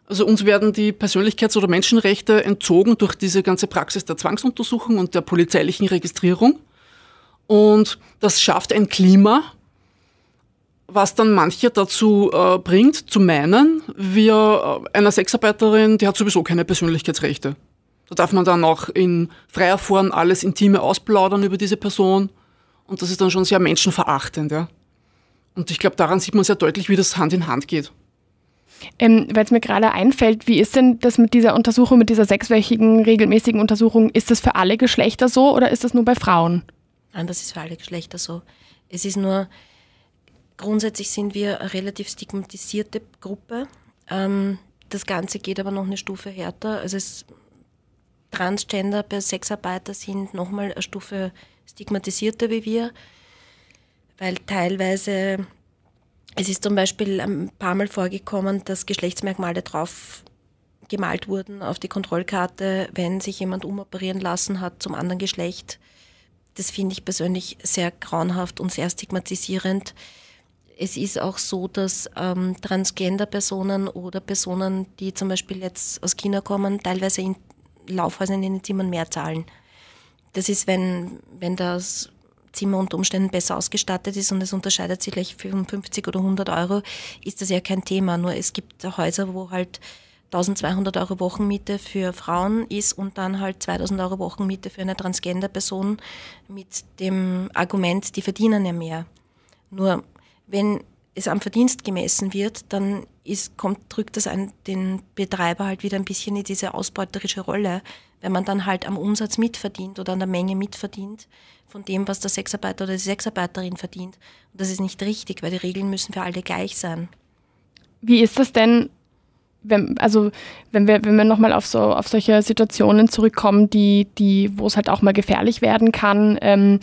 Also uns werden die Persönlichkeits- oder Menschenrechte entzogen durch diese ganze Praxis der Zwangsuntersuchung und der polizeilichen Registrierung. Und das schafft ein Klima, was dann manche dazu äh, bringt, zu meinen, wir äh, einer Sexarbeiterin, die hat sowieso keine Persönlichkeitsrechte. Da darf man dann auch in freier Form alles Intime ausplaudern über diese Person. Und das ist dann schon sehr menschenverachtend. Ja? Und ich glaube, daran sieht man sehr deutlich, wie das Hand in Hand geht. Ähm, Weil es mir gerade einfällt, wie ist denn das mit dieser Untersuchung, mit dieser sechswöchigen regelmäßigen Untersuchung? Ist das für alle Geschlechter so oder ist das nur bei Frauen? Anders ist für alle Geschlechter so. Es ist nur, grundsätzlich sind wir eine relativ stigmatisierte Gruppe. Ähm, das Ganze geht aber noch eine Stufe härter. Also es, Transgender per Sexarbeiter sind nochmal eine Stufe stigmatisierter wie wir, weil teilweise, es ist zum Beispiel ein paar Mal vorgekommen, dass Geschlechtsmerkmale drauf gemalt wurden auf die Kontrollkarte, wenn sich jemand umoperieren lassen hat zum anderen Geschlecht. Das finde ich persönlich sehr grauenhaft und sehr stigmatisierend. Es ist auch so, dass ähm, Transgender-Personen oder Personen, die zum Beispiel jetzt aus China kommen, teilweise in Laufhäusern in den Zimmern mehr zahlen. Das ist, wenn, wenn das Zimmer unter Umständen besser ausgestattet ist und es unterscheidet sich gleich 55 oder 100 Euro, ist das ja kein Thema. Nur es gibt Häuser, wo halt 1200 Euro Wochenmiete für Frauen ist und dann halt 2000 Euro Wochenmiete für eine Transgender-Person mit dem Argument, die verdienen ja mehr. Nur wenn es am Verdienst gemessen wird, dann ist, kommt, drückt das einen, den Betreiber halt wieder ein bisschen in diese ausbeuterische Rolle, wenn man dann halt am Umsatz mitverdient oder an der Menge mitverdient von dem, was der Sexarbeiter oder die Sexarbeiterin verdient. Und das ist nicht richtig, weil die Regeln müssen für alle gleich sein. Wie ist das denn wenn, also wenn wir, wenn wir nochmal auf so auf solche Situationen zurückkommen, die, die, wo es halt auch mal gefährlich werden kann, ähm,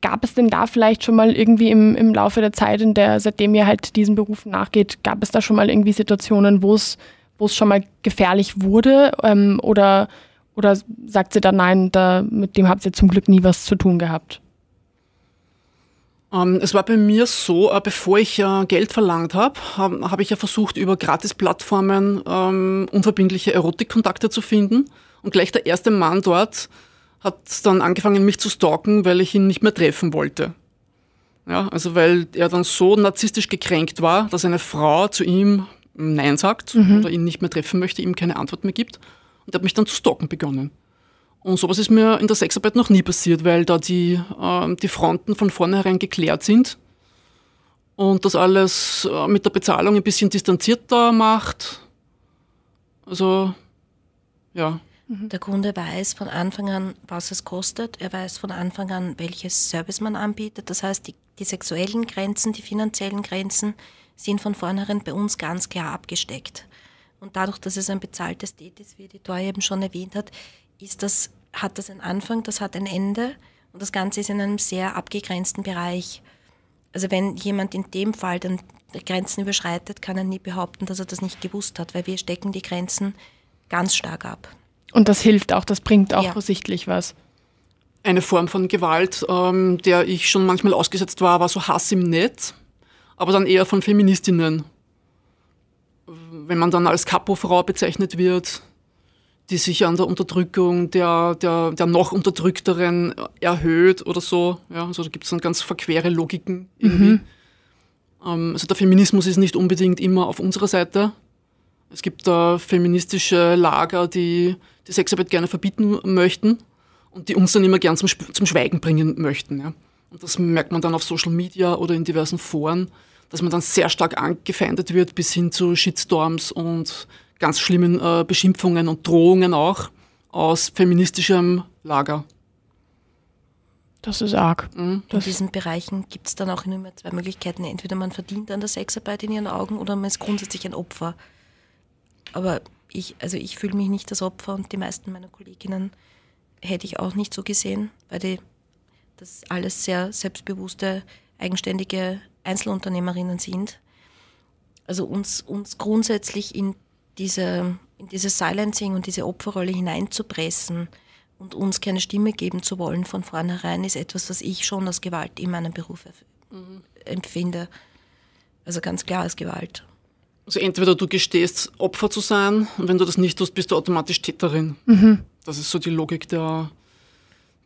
gab es denn da vielleicht schon mal irgendwie im, im Laufe der Zeit, in der, seitdem ihr halt diesen Beruf nachgeht, gab es da schon mal irgendwie Situationen, wo es, wo es schon mal gefährlich wurde? Ähm, oder, oder sagt sie da nein, da, mit dem habt ihr zum Glück nie was zu tun gehabt? Ähm, es war bei mir so, äh, bevor ich äh, Geld verlangt habe, habe ich ja versucht, über Gratis-Plattformen ähm, unverbindliche Erotikkontakte zu finden. Und gleich der erste Mann dort hat dann angefangen, mich zu stalken, weil ich ihn nicht mehr treffen wollte. Ja, also weil er dann so narzisstisch gekränkt war, dass eine Frau zu ihm Nein sagt mhm. oder ihn nicht mehr treffen möchte, ihm keine Antwort mehr gibt. Und er hat mich dann zu stalken begonnen. Und sowas ist mir in der Sexarbeit noch nie passiert, weil da die, äh, die Fronten von vornherein geklärt sind und das alles äh, mit der Bezahlung ein bisschen distanzierter macht. Also, ja. Mhm. Der Kunde weiß von Anfang an, was es kostet. Er weiß von Anfang an, welches Service man anbietet. Das heißt, die, die sexuellen Grenzen, die finanziellen Grenzen sind von vornherein bei uns ganz klar abgesteckt. Und dadurch, dass es ein bezahltes Date ist, wie die Doi eben schon erwähnt hat, ist das, hat das einen Anfang, das hat ein Ende und das Ganze ist in einem sehr abgegrenzten Bereich. Also wenn jemand in dem Fall dann Grenzen überschreitet, kann er nie behaupten, dass er das nicht gewusst hat, weil wir stecken die Grenzen ganz stark ab. Und das hilft auch, das bringt auch ja. sichtlich was. Eine Form von Gewalt, ähm, der ich schon manchmal ausgesetzt war, war so Hass im Netz, aber dann eher von Feministinnen. Wenn man dann als Kapo-Frau bezeichnet wird, die sich an der Unterdrückung der, der, der noch Unterdrückteren erhöht oder so. Ja, also da gibt es dann ganz verquere Logiken irgendwie. Mhm. Ähm, also der Feminismus ist nicht unbedingt immer auf unserer Seite. Es gibt da äh, feministische Lager, die die Sexarbeit gerne verbieten möchten und die uns dann immer gern zum, zum Schweigen bringen möchten. Ja. Und das merkt man dann auf Social Media oder in diversen Foren, dass man dann sehr stark angefeindet wird bis hin zu Shitstorms und ganz schlimmen äh, Beschimpfungen und Drohungen auch aus feministischem Lager. Das ist arg. Mhm. In diesen Bereichen gibt es dann auch nur mehr zwei Möglichkeiten. Entweder man verdient an der Sexarbeit in ihren Augen oder man ist grundsätzlich ein Opfer. Aber ich, also ich fühle mich nicht als Opfer und die meisten meiner Kolleginnen hätte ich auch nicht so gesehen, weil die, das alles sehr selbstbewusste, eigenständige Einzelunternehmerinnen sind. Also uns, uns grundsätzlich in diese, in dieses Silencing und diese Opferrolle hineinzupressen und uns keine Stimme geben zu wollen von vornherein, ist etwas, was ich schon als Gewalt in meinem Beruf empfinde. Also ganz klar als Gewalt. Also entweder du gestehst, Opfer zu sein, und wenn du das nicht tust, bist du automatisch Täterin. Mhm. Das ist so die Logik der,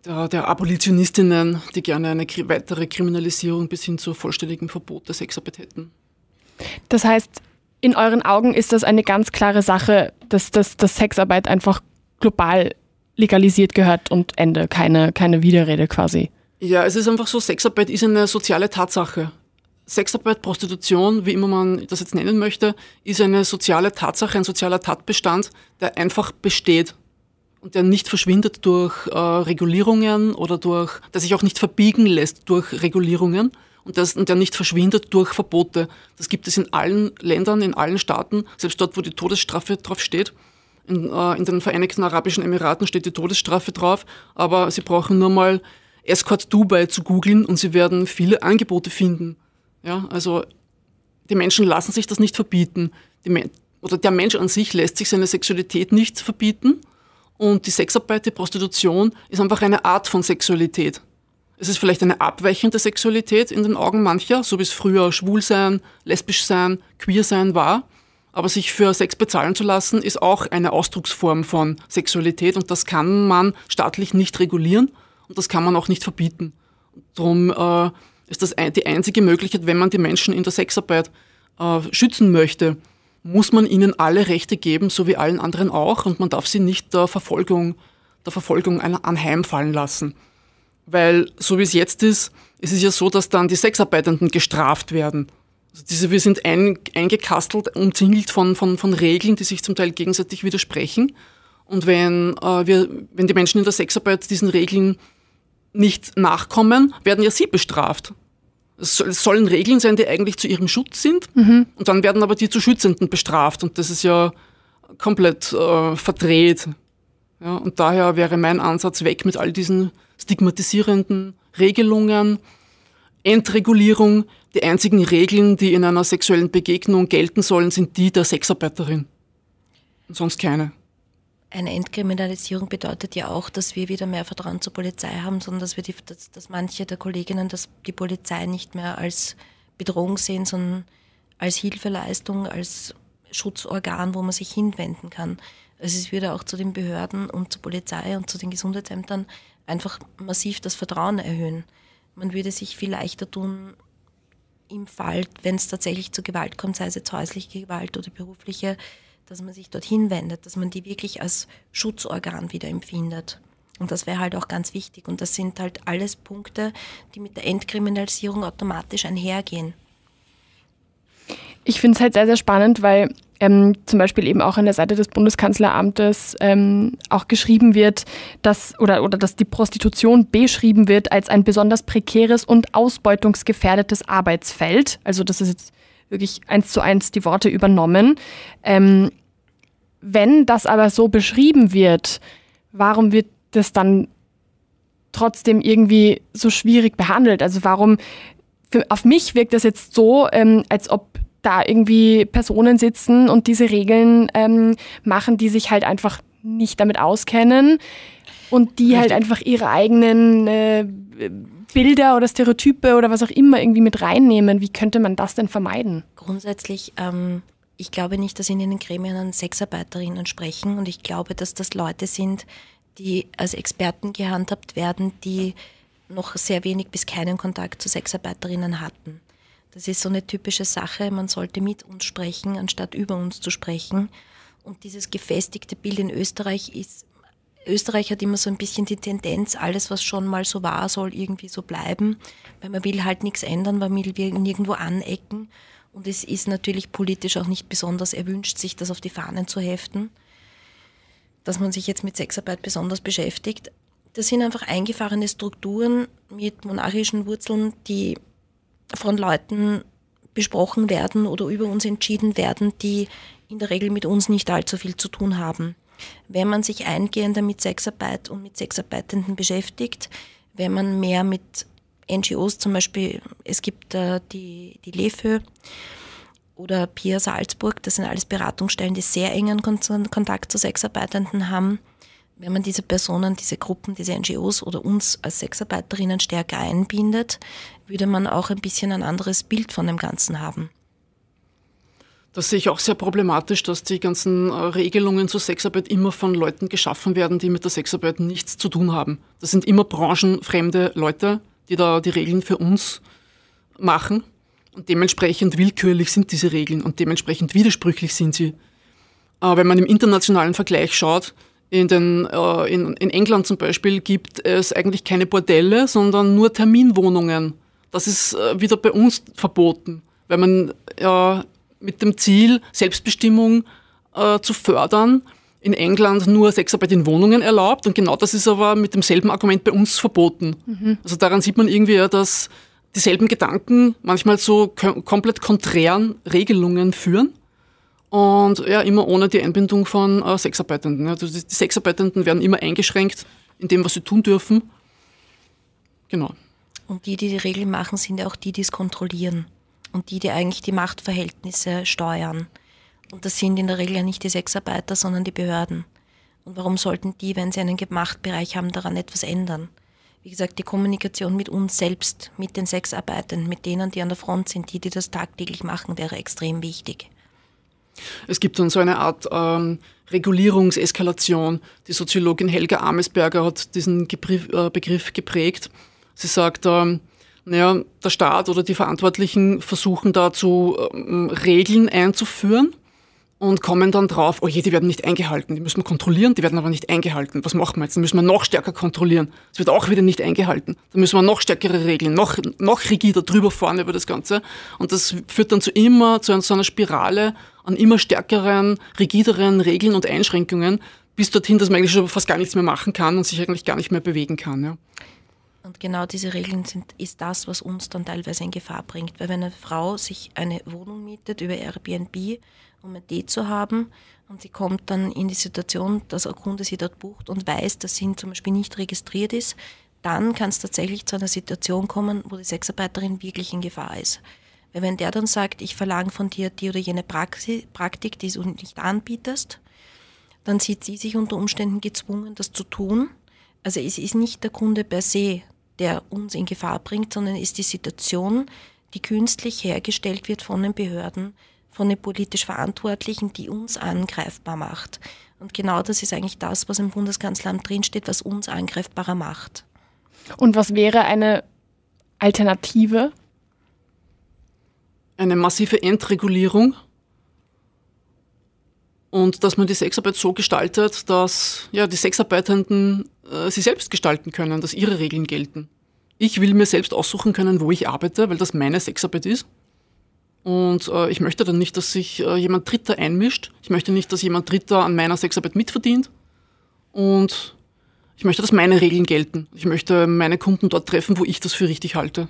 der, der Abolitionistinnen, die gerne eine weitere Kriminalisierung bis hin zu vollständigem Verbot der Sexarbeit hätten. Das heißt, in euren Augen ist das eine ganz klare Sache, dass, dass, dass Sexarbeit einfach global legalisiert gehört und Ende, keine, keine Widerrede quasi. Ja, es ist einfach so, Sexarbeit ist eine soziale Tatsache. Sexarbeit, Prostitution, wie immer man das jetzt nennen möchte, ist eine soziale Tatsache, ein sozialer Tatbestand, der einfach besteht und der nicht verschwindet durch äh, Regulierungen oder durch, der sich auch nicht verbiegen lässt durch Regulierungen und das, und der nicht verschwindet durch Verbote. Das gibt es in allen Ländern, in allen Staaten, selbst dort, wo die Todesstrafe drauf steht. In, äh, in den Vereinigten Arabischen Emiraten steht die Todesstrafe drauf, aber Sie brauchen nur mal Escort Dubai zu googeln und Sie werden viele Angebote finden. Ja, also die Menschen lassen sich das nicht verbieten. Die, oder der Mensch an sich lässt sich seine Sexualität nicht verbieten. Und die Sexarbeit, die Prostitution ist einfach eine Art von Sexualität. Es ist vielleicht eine abweichende Sexualität in den Augen mancher, so wie es früher schwul sein, lesbisch sein, queer sein war. Aber sich für Sex bezahlen zu lassen, ist auch eine Ausdrucksform von Sexualität und das kann man staatlich nicht regulieren und das kann man auch nicht verbieten. Darum äh, ist das die einzige Möglichkeit, wenn man die Menschen in der Sexarbeit äh, schützen möchte, muss man ihnen alle Rechte geben, so wie allen anderen auch, und man darf sie nicht der Verfolgung, der Verfolgung anheimfallen lassen. Weil so wie es jetzt ist, ist es ja so, dass dann die Sexarbeitenden gestraft werden. Also diese, wir sind ein, eingekastelt, umzingelt von, von, von Regeln, die sich zum Teil gegenseitig widersprechen. Und wenn, äh, wir, wenn die Menschen in der Sexarbeit diesen Regeln nicht nachkommen, werden ja sie bestraft. Es sollen Regeln sein, die eigentlich zu ihrem Schutz sind. Mhm. Und dann werden aber die zu Schützenden bestraft. Und das ist ja komplett äh, verdreht. Ja, und daher wäre mein Ansatz weg mit all diesen stigmatisierenden Regelungen, Entregulierung. Die einzigen Regeln, die in einer sexuellen Begegnung gelten sollen, sind die der Sexarbeiterin. Und sonst keine. Eine Entkriminalisierung bedeutet ja auch, dass wir wieder mehr Vertrauen zur Polizei haben, sondern dass, wir die, dass, dass manche der Kolleginnen dass die Polizei nicht mehr als Bedrohung sehen, sondern als Hilfeleistung, als Schutzorgan, wo man sich hinwenden kann. Es ist wieder auch zu den Behörden und zur Polizei und zu den Gesundheitsämtern einfach massiv das Vertrauen erhöhen. Man würde sich viel leichter tun, im Fall, wenn es tatsächlich zu Gewalt kommt, sei es jetzt häusliche Gewalt oder berufliche, dass man sich dorthin wendet, dass man die wirklich als Schutzorgan wieder empfindet. Und das wäre halt auch ganz wichtig. Und das sind halt alles Punkte, die mit der Entkriminalisierung automatisch einhergehen. Ich finde es halt sehr, sehr spannend, weil ähm, zum Beispiel eben auch an der Seite des Bundeskanzleramtes ähm, auch geschrieben wird, dass oder, oder dass die Prostitution beschrieben wird als ein besonders prekäres und ausbeutungsgefährdetes Arbeitsfeld. Also das ist jetzt wirklich eins zu eins die Worte übernommen. Ähm, wenn das aber so beschrieben wird, warum wird das dann trotzdem irgendwie so schwierig behandelt? Also warum, für, auf mich wirkt das jetzt so, ähm, als ob da irgendwie Personen sitzen und diese Regeln ähm, machen, die sich halt einfach nicht damit auskennen und die halt Richtig. halt einfach ihre eigenen äh, Bilder oder Stereotype oder was auch immer irgendwie mit reinnehmen. Wie könnte man das denn vermeiden? Grundsätzlich, ähm, ich glaube nicht, dass in den Gremien an Sexarbeiterinnen sprechen und ich glaube, dass das Leute sind, die als Experten gehandhabt werden, die noch sehr wenig bis keinen Kontakt zu Sexarbeiterinnen hatten. Das ist so eine typische Sache. Man sollte mit uns sprechen, anstatt über uns zu sprechen. Und dieses gefestigte Bild in Österreich ist, Österreich hat immer so ein bisschen die Tendenz, alles, was schon mal so war, soll irgendwie so bleiben, weil man will halt nichts ändern, weil man will nirgendwo anecken. Und es ist natürlich politisch auch nicht besonders erwünscht, sich das auf die Fahnen zu heften, dass man sich jetzt mit Sexarbeit besonders beschäftigt. Das sind einfach eingefahrene Strukturen mit monarchischen Wurzeln, die von Leuten besprochen werden oder über uns entschieden werden, die in der Regel mit uns nicht allzu viel zu tun haben. Wenn man sich eingehender mit Sexarbeit und mit Sexarbeitenden beschäftigt, wenn man mehr mit NGOs zum Beispiel, es gibt äh, die, die LEFÖ oder PIA Salzburg, das sind alles Beratungsstellen, die sehr engen Kontakt zu Sexarbeitenden haben, wenn man diese Personen, diese Gruppen, diese NGOs oder uns als Sexarbeiterinnen stärker einbindet, würde man auch ein bisschen ein anderes Bild von dem Ganzen haben. Das sehe ich auch sehr problematisch, dass die ganzen äh, Regelungen zur Sexarbeit immer von Leuten geschaffen werden, die mit der Sexarbeit nichts zu tun haben. Das sind immer branchenfremde Leute, die da die Regeln für uns machen. Und dementsprechend willkürlich sind diese Regeln und dementsprechend widersprüchlich sind sie. Aber äh, Wenn man im internationalen Vergleich schaut, in, den, äh, in, in England zum Beispiel gibt es eigentlich keine Bordelle, sondern nur Terminwohnungen. Das ist äh, wieder bei uns verboten, weil man äh, mit dem Ziel, Selbstbestimmung äh, zu fördern, in England nur Sexarbeit in Wohnungen erlaubt. Und genau das ist aber mit demselben Argument bei uns verboten. Mhm. Also daran sieht man irgendwie ja, dass dieselben Gedanken manchmal so komplett konträren Regelungen führen. Und ja, immer ohne die Einbindung von äh, Sexarbeitenden. Also die Sexarbeitenden werden immer eingeschränkt in dem, was sie tun dürfen. Genau. Und die, die die Regeln machen, sind ja auch die, die es kontrollieren. Und die, die eigentlich die Machtverhältnisse steuern. Und das sind in der Regel ja nicht die Sexarbeiter, sondern die Behörden. Und warum sollten die, wenn sie einen Machtbereich haben, daran etwas ändern? Wie gesagt, die Kommunikation mit uns selbst, mit den Sexarbeitern, mit denen, die an der Front sind, die, die das tagtäglich machen, wäre extrem wichtig. Es gibt dann so eine Art ähm, Regulierungseskalation. Die Soziologin Helga Amesberger hat diesen äh, Begriff geprägt. Sie sagt, ähm, naja, der Staat oder die Verantwortlichen versuchen dazu, ähm, Regeln einzuführen und kommen dann drauf, oh je, die werden nicht eingehalten, die müssen wir kontrollieren, die werden aber nicht eingehalten. Was machen wir jetzt? Dann müssen wir noch stärker kontrollieren. Es wird auch wieder nicht eingehalten. Dann müssen wir noch stärkere Regeln, noch, noch rigider drüber fahren über das Ganze. Und das führt dann zu immer zu einer, so einer Spirale an immer stärkeren, rigideren Regeln und Einschränkungen, bis dorthin, dass man eigentlich schon fast gar nichts mehr machen kann und sich eigentlich gar nicht mehr bewegen kann. Ja. Und genau diese Regeln sind, ist das, was uns dann teilweise in Gefahr bringt. Weil wenn eine Frau sich eine Wohnung mietet über Airbnb, um ein Date zu haben, und sie kommt dann in die Situation, dass ein Kunde sie dort bucht und weiß, dass sie zum Beispiel nicht registriert ist, dann kann es tatsächlich zu einer Situation kommen, wo die Sexarbeiterin wirklich in Gefahr ist. Weil wenn der dann sagt, ich verlange von dir die oder jene Praxi Praktik, die du nicht anbietest, dann sieht sie sich unter Umständen gezwungen, das zu tun. Also es ist nicht der Kunde per se, der uns in Gefahr bringt, sondern ist die Situation, die künstlich hergestellt wird von den Behörden, von den politisch Verantwortlichen, die uns angreifbar macht. Und genau das ist eigentlich das, was im Bundeskanzleramt drinsteht, was uns angreifbarer macht. Und was wäre eine Alternative eine massive Entregulierung und dass man die Sexarbeit so gestaltet, dass ja, die Sexarbeitenden äh, sie selbst gestalten können, dass ihre Regeln gelten. Ich will mir selbst aussuchen können, wo ich arbeite, weil das meine Sexarbeit ist. Und äh, ich möchte dann nicht, dass sich äh, jemand Dritter einmischt. Ich möchte nicht, dass jemand Dritter an meiner Sexarbeit mitverdient. Und ich möchte, dass meine Regeln gelten. Ich möchte meine Kunden dort treffen, wo ich das für richtig halte.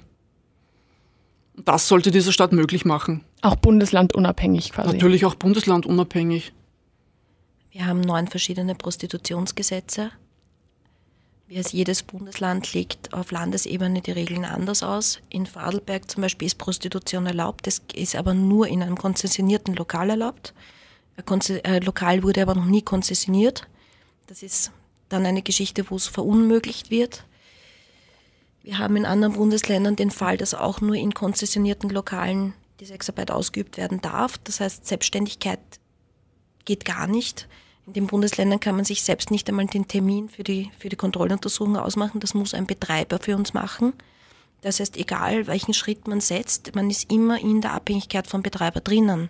Das sollte dieser Staat möglich machen. Auch bundeslandunabhängig quasi. Natürlich auch bundeslandunabhängig. Wir haben neun verschiedene Prostitutionsgesetze. Jedes Bundesland legt auf Landesebene die Regeln anders aus. In Vorarlberg zum Beispiel ist Prostitution erlaubt, das ist aber nur in einem konzessionierten Lokal erlaubt. Ein äh, Lokal wurde aber noch nie konzessioniert. Das ist dann eine Geschichte, wo es verunmöglicht wird. Wir haben in anderen Bundesländern den Fall, dass auch nur in konzessionierten Lokalen die Sexarbeit ausgeübt werden darf. Das heißt, Selbstständigkeit geht gar nicht. In den Bundesländern kann man sich selbst nicht einmal den Termin für die, für die Kontrolluntersuchung ausmachen. Das muss ein Betreiber für uns machen. Das heißt, egal welchen Schritt man setzt, man ist immer in der Abhängigkeit vom Betreiber drinnen.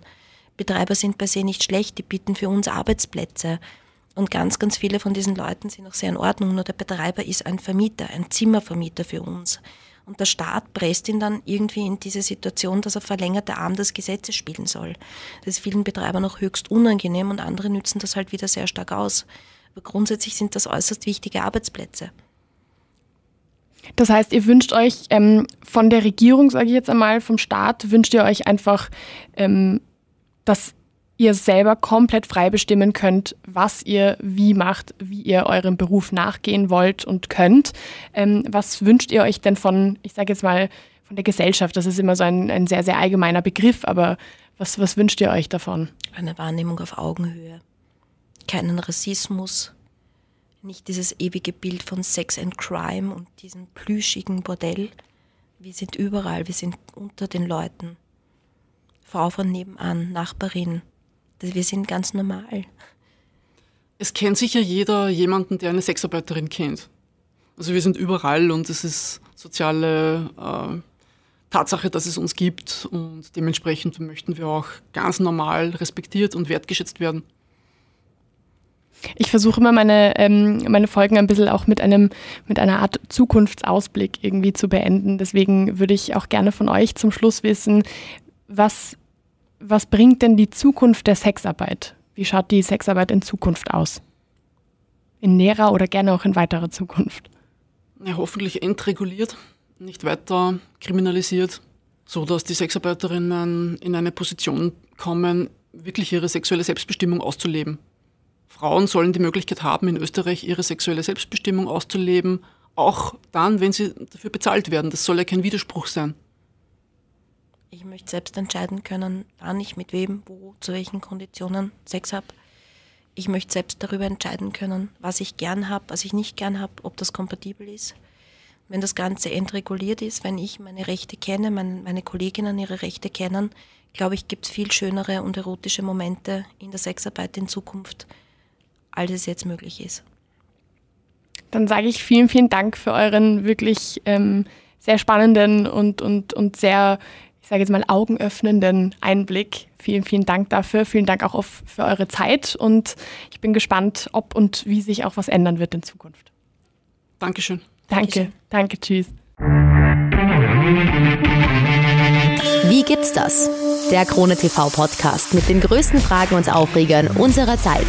Betreiber sind per se nicht schlecht, die bieten für uns Arbeitsplätze. Und ganz, ganz viele von diesen Leuten sind auch sehr in Ordnung. Nur der Betreiber ist ein Vermieter, ein Zimmervermieter für uns. Und der Staat presst ihn dann irgendwie in diese Situation, dass er verlängerte Arm des Gesetzes spielen soll. Das ist vielen Betreibern auch höchst unangenehm und andere nützen das halt wieder sehr stark aus. Aber grundsätzlich sind das äußerst wichtige Arbeitsplätze. Das heißt, ihr wünscht euch ähm, von der Regierung, sage ich jetzt einmal, vom Staat, wünscht ihr euch einfach, ähm, dass ihr selber komplett frei bestimmen könnt, was ihr wie macht, wie ihr eurem Beruf nachgehen wollt und könnt. Ähm, was wünscht ihr euch denn von, ich sage jetzt mal, von der Gesellschaft? Das ist immer so ein, ein sehr, sehr allgemeiner Begriff, aber was, was wünscht ihr euch davon? Eine Wahrnehmung auf Augenhöhe, keinen Rassismus, nicht dieses ewige Bild von Sex and Crime und diesem plüschigen Bordell. Wir sind überall, wir sind unter den Leuten. Frau von nebenan, Nachbarin, also wir sind ganz normal. Es kennt sicher jeder jemanden, der eine Sexarbeiterin kennt. Also wir sind überall und es ist soziale äh, Tatsache, dass es uns gibt und dementsprechend möchten wir auch ganz normal respektiert und wertgeschätzt werden. Ich versuche immer meine, ähm, meine Folgen ein bisschen auch mit, einem, mit einer Art Zukunftsausblick irgendwie zu beenden. Deswegen würde ich auch gerne von euch zum Schluss wissen, was was bringt denn die Zukunft der Sexarbeit? Wie schaut die Sexarbeit in Zukunft aus? In näherer oder gerne auch in weiterer Zukunft? Ja, hoffentlich entreguliert, nicht weiter kriminalisiert, so dass die Sexarbeiterinnen in eine Position kommen, wirklich ihre sexuelle Selbstbestimmung auszuleben. Frauen sollen die Möglichkeit haben, in Österreich ihre sexuelle Selbstbestimmung auszuleben, auch dann, wenn sie dafür bezahlt werden. Das soll ja kein Widerspruch sein. Ich möchte selbst entscheiden können, wann ich mit wem, wo, zu welchen Konditionen Sex habe. Ich möchte selbst darüber entscheiden können, was ich gern habe, was ich nicht gern habe, ob das kompatibel ist. Wenn das Ganze entreguliert ist, wenn ich meine Rechte kenne, mein, meine Kolleginnen ihre Rechte kennen, glaube ich, gibt es viel schönere und erotische Momente in der Sexarbeit in Zukunft, als es jetzt möglich ist. Dann sage ich vielen, vielen Dank für euren wirklich ähm, sehr spannenden und, und, und sehr ich sage jetzt mal, augenöffnenden Einblick. Vielen, vielen Dank dafür. Vielen Dank auch auf, für eure Zeit. Und ich bin gespannt, ob und wie sich auch was ändern wird in Zukunft. Dankeschön. Danke, danke, tschüss. Wie gibt's das? Der Krone TV Podcast mit den größten Fragen und Aufregern unserer Zeit.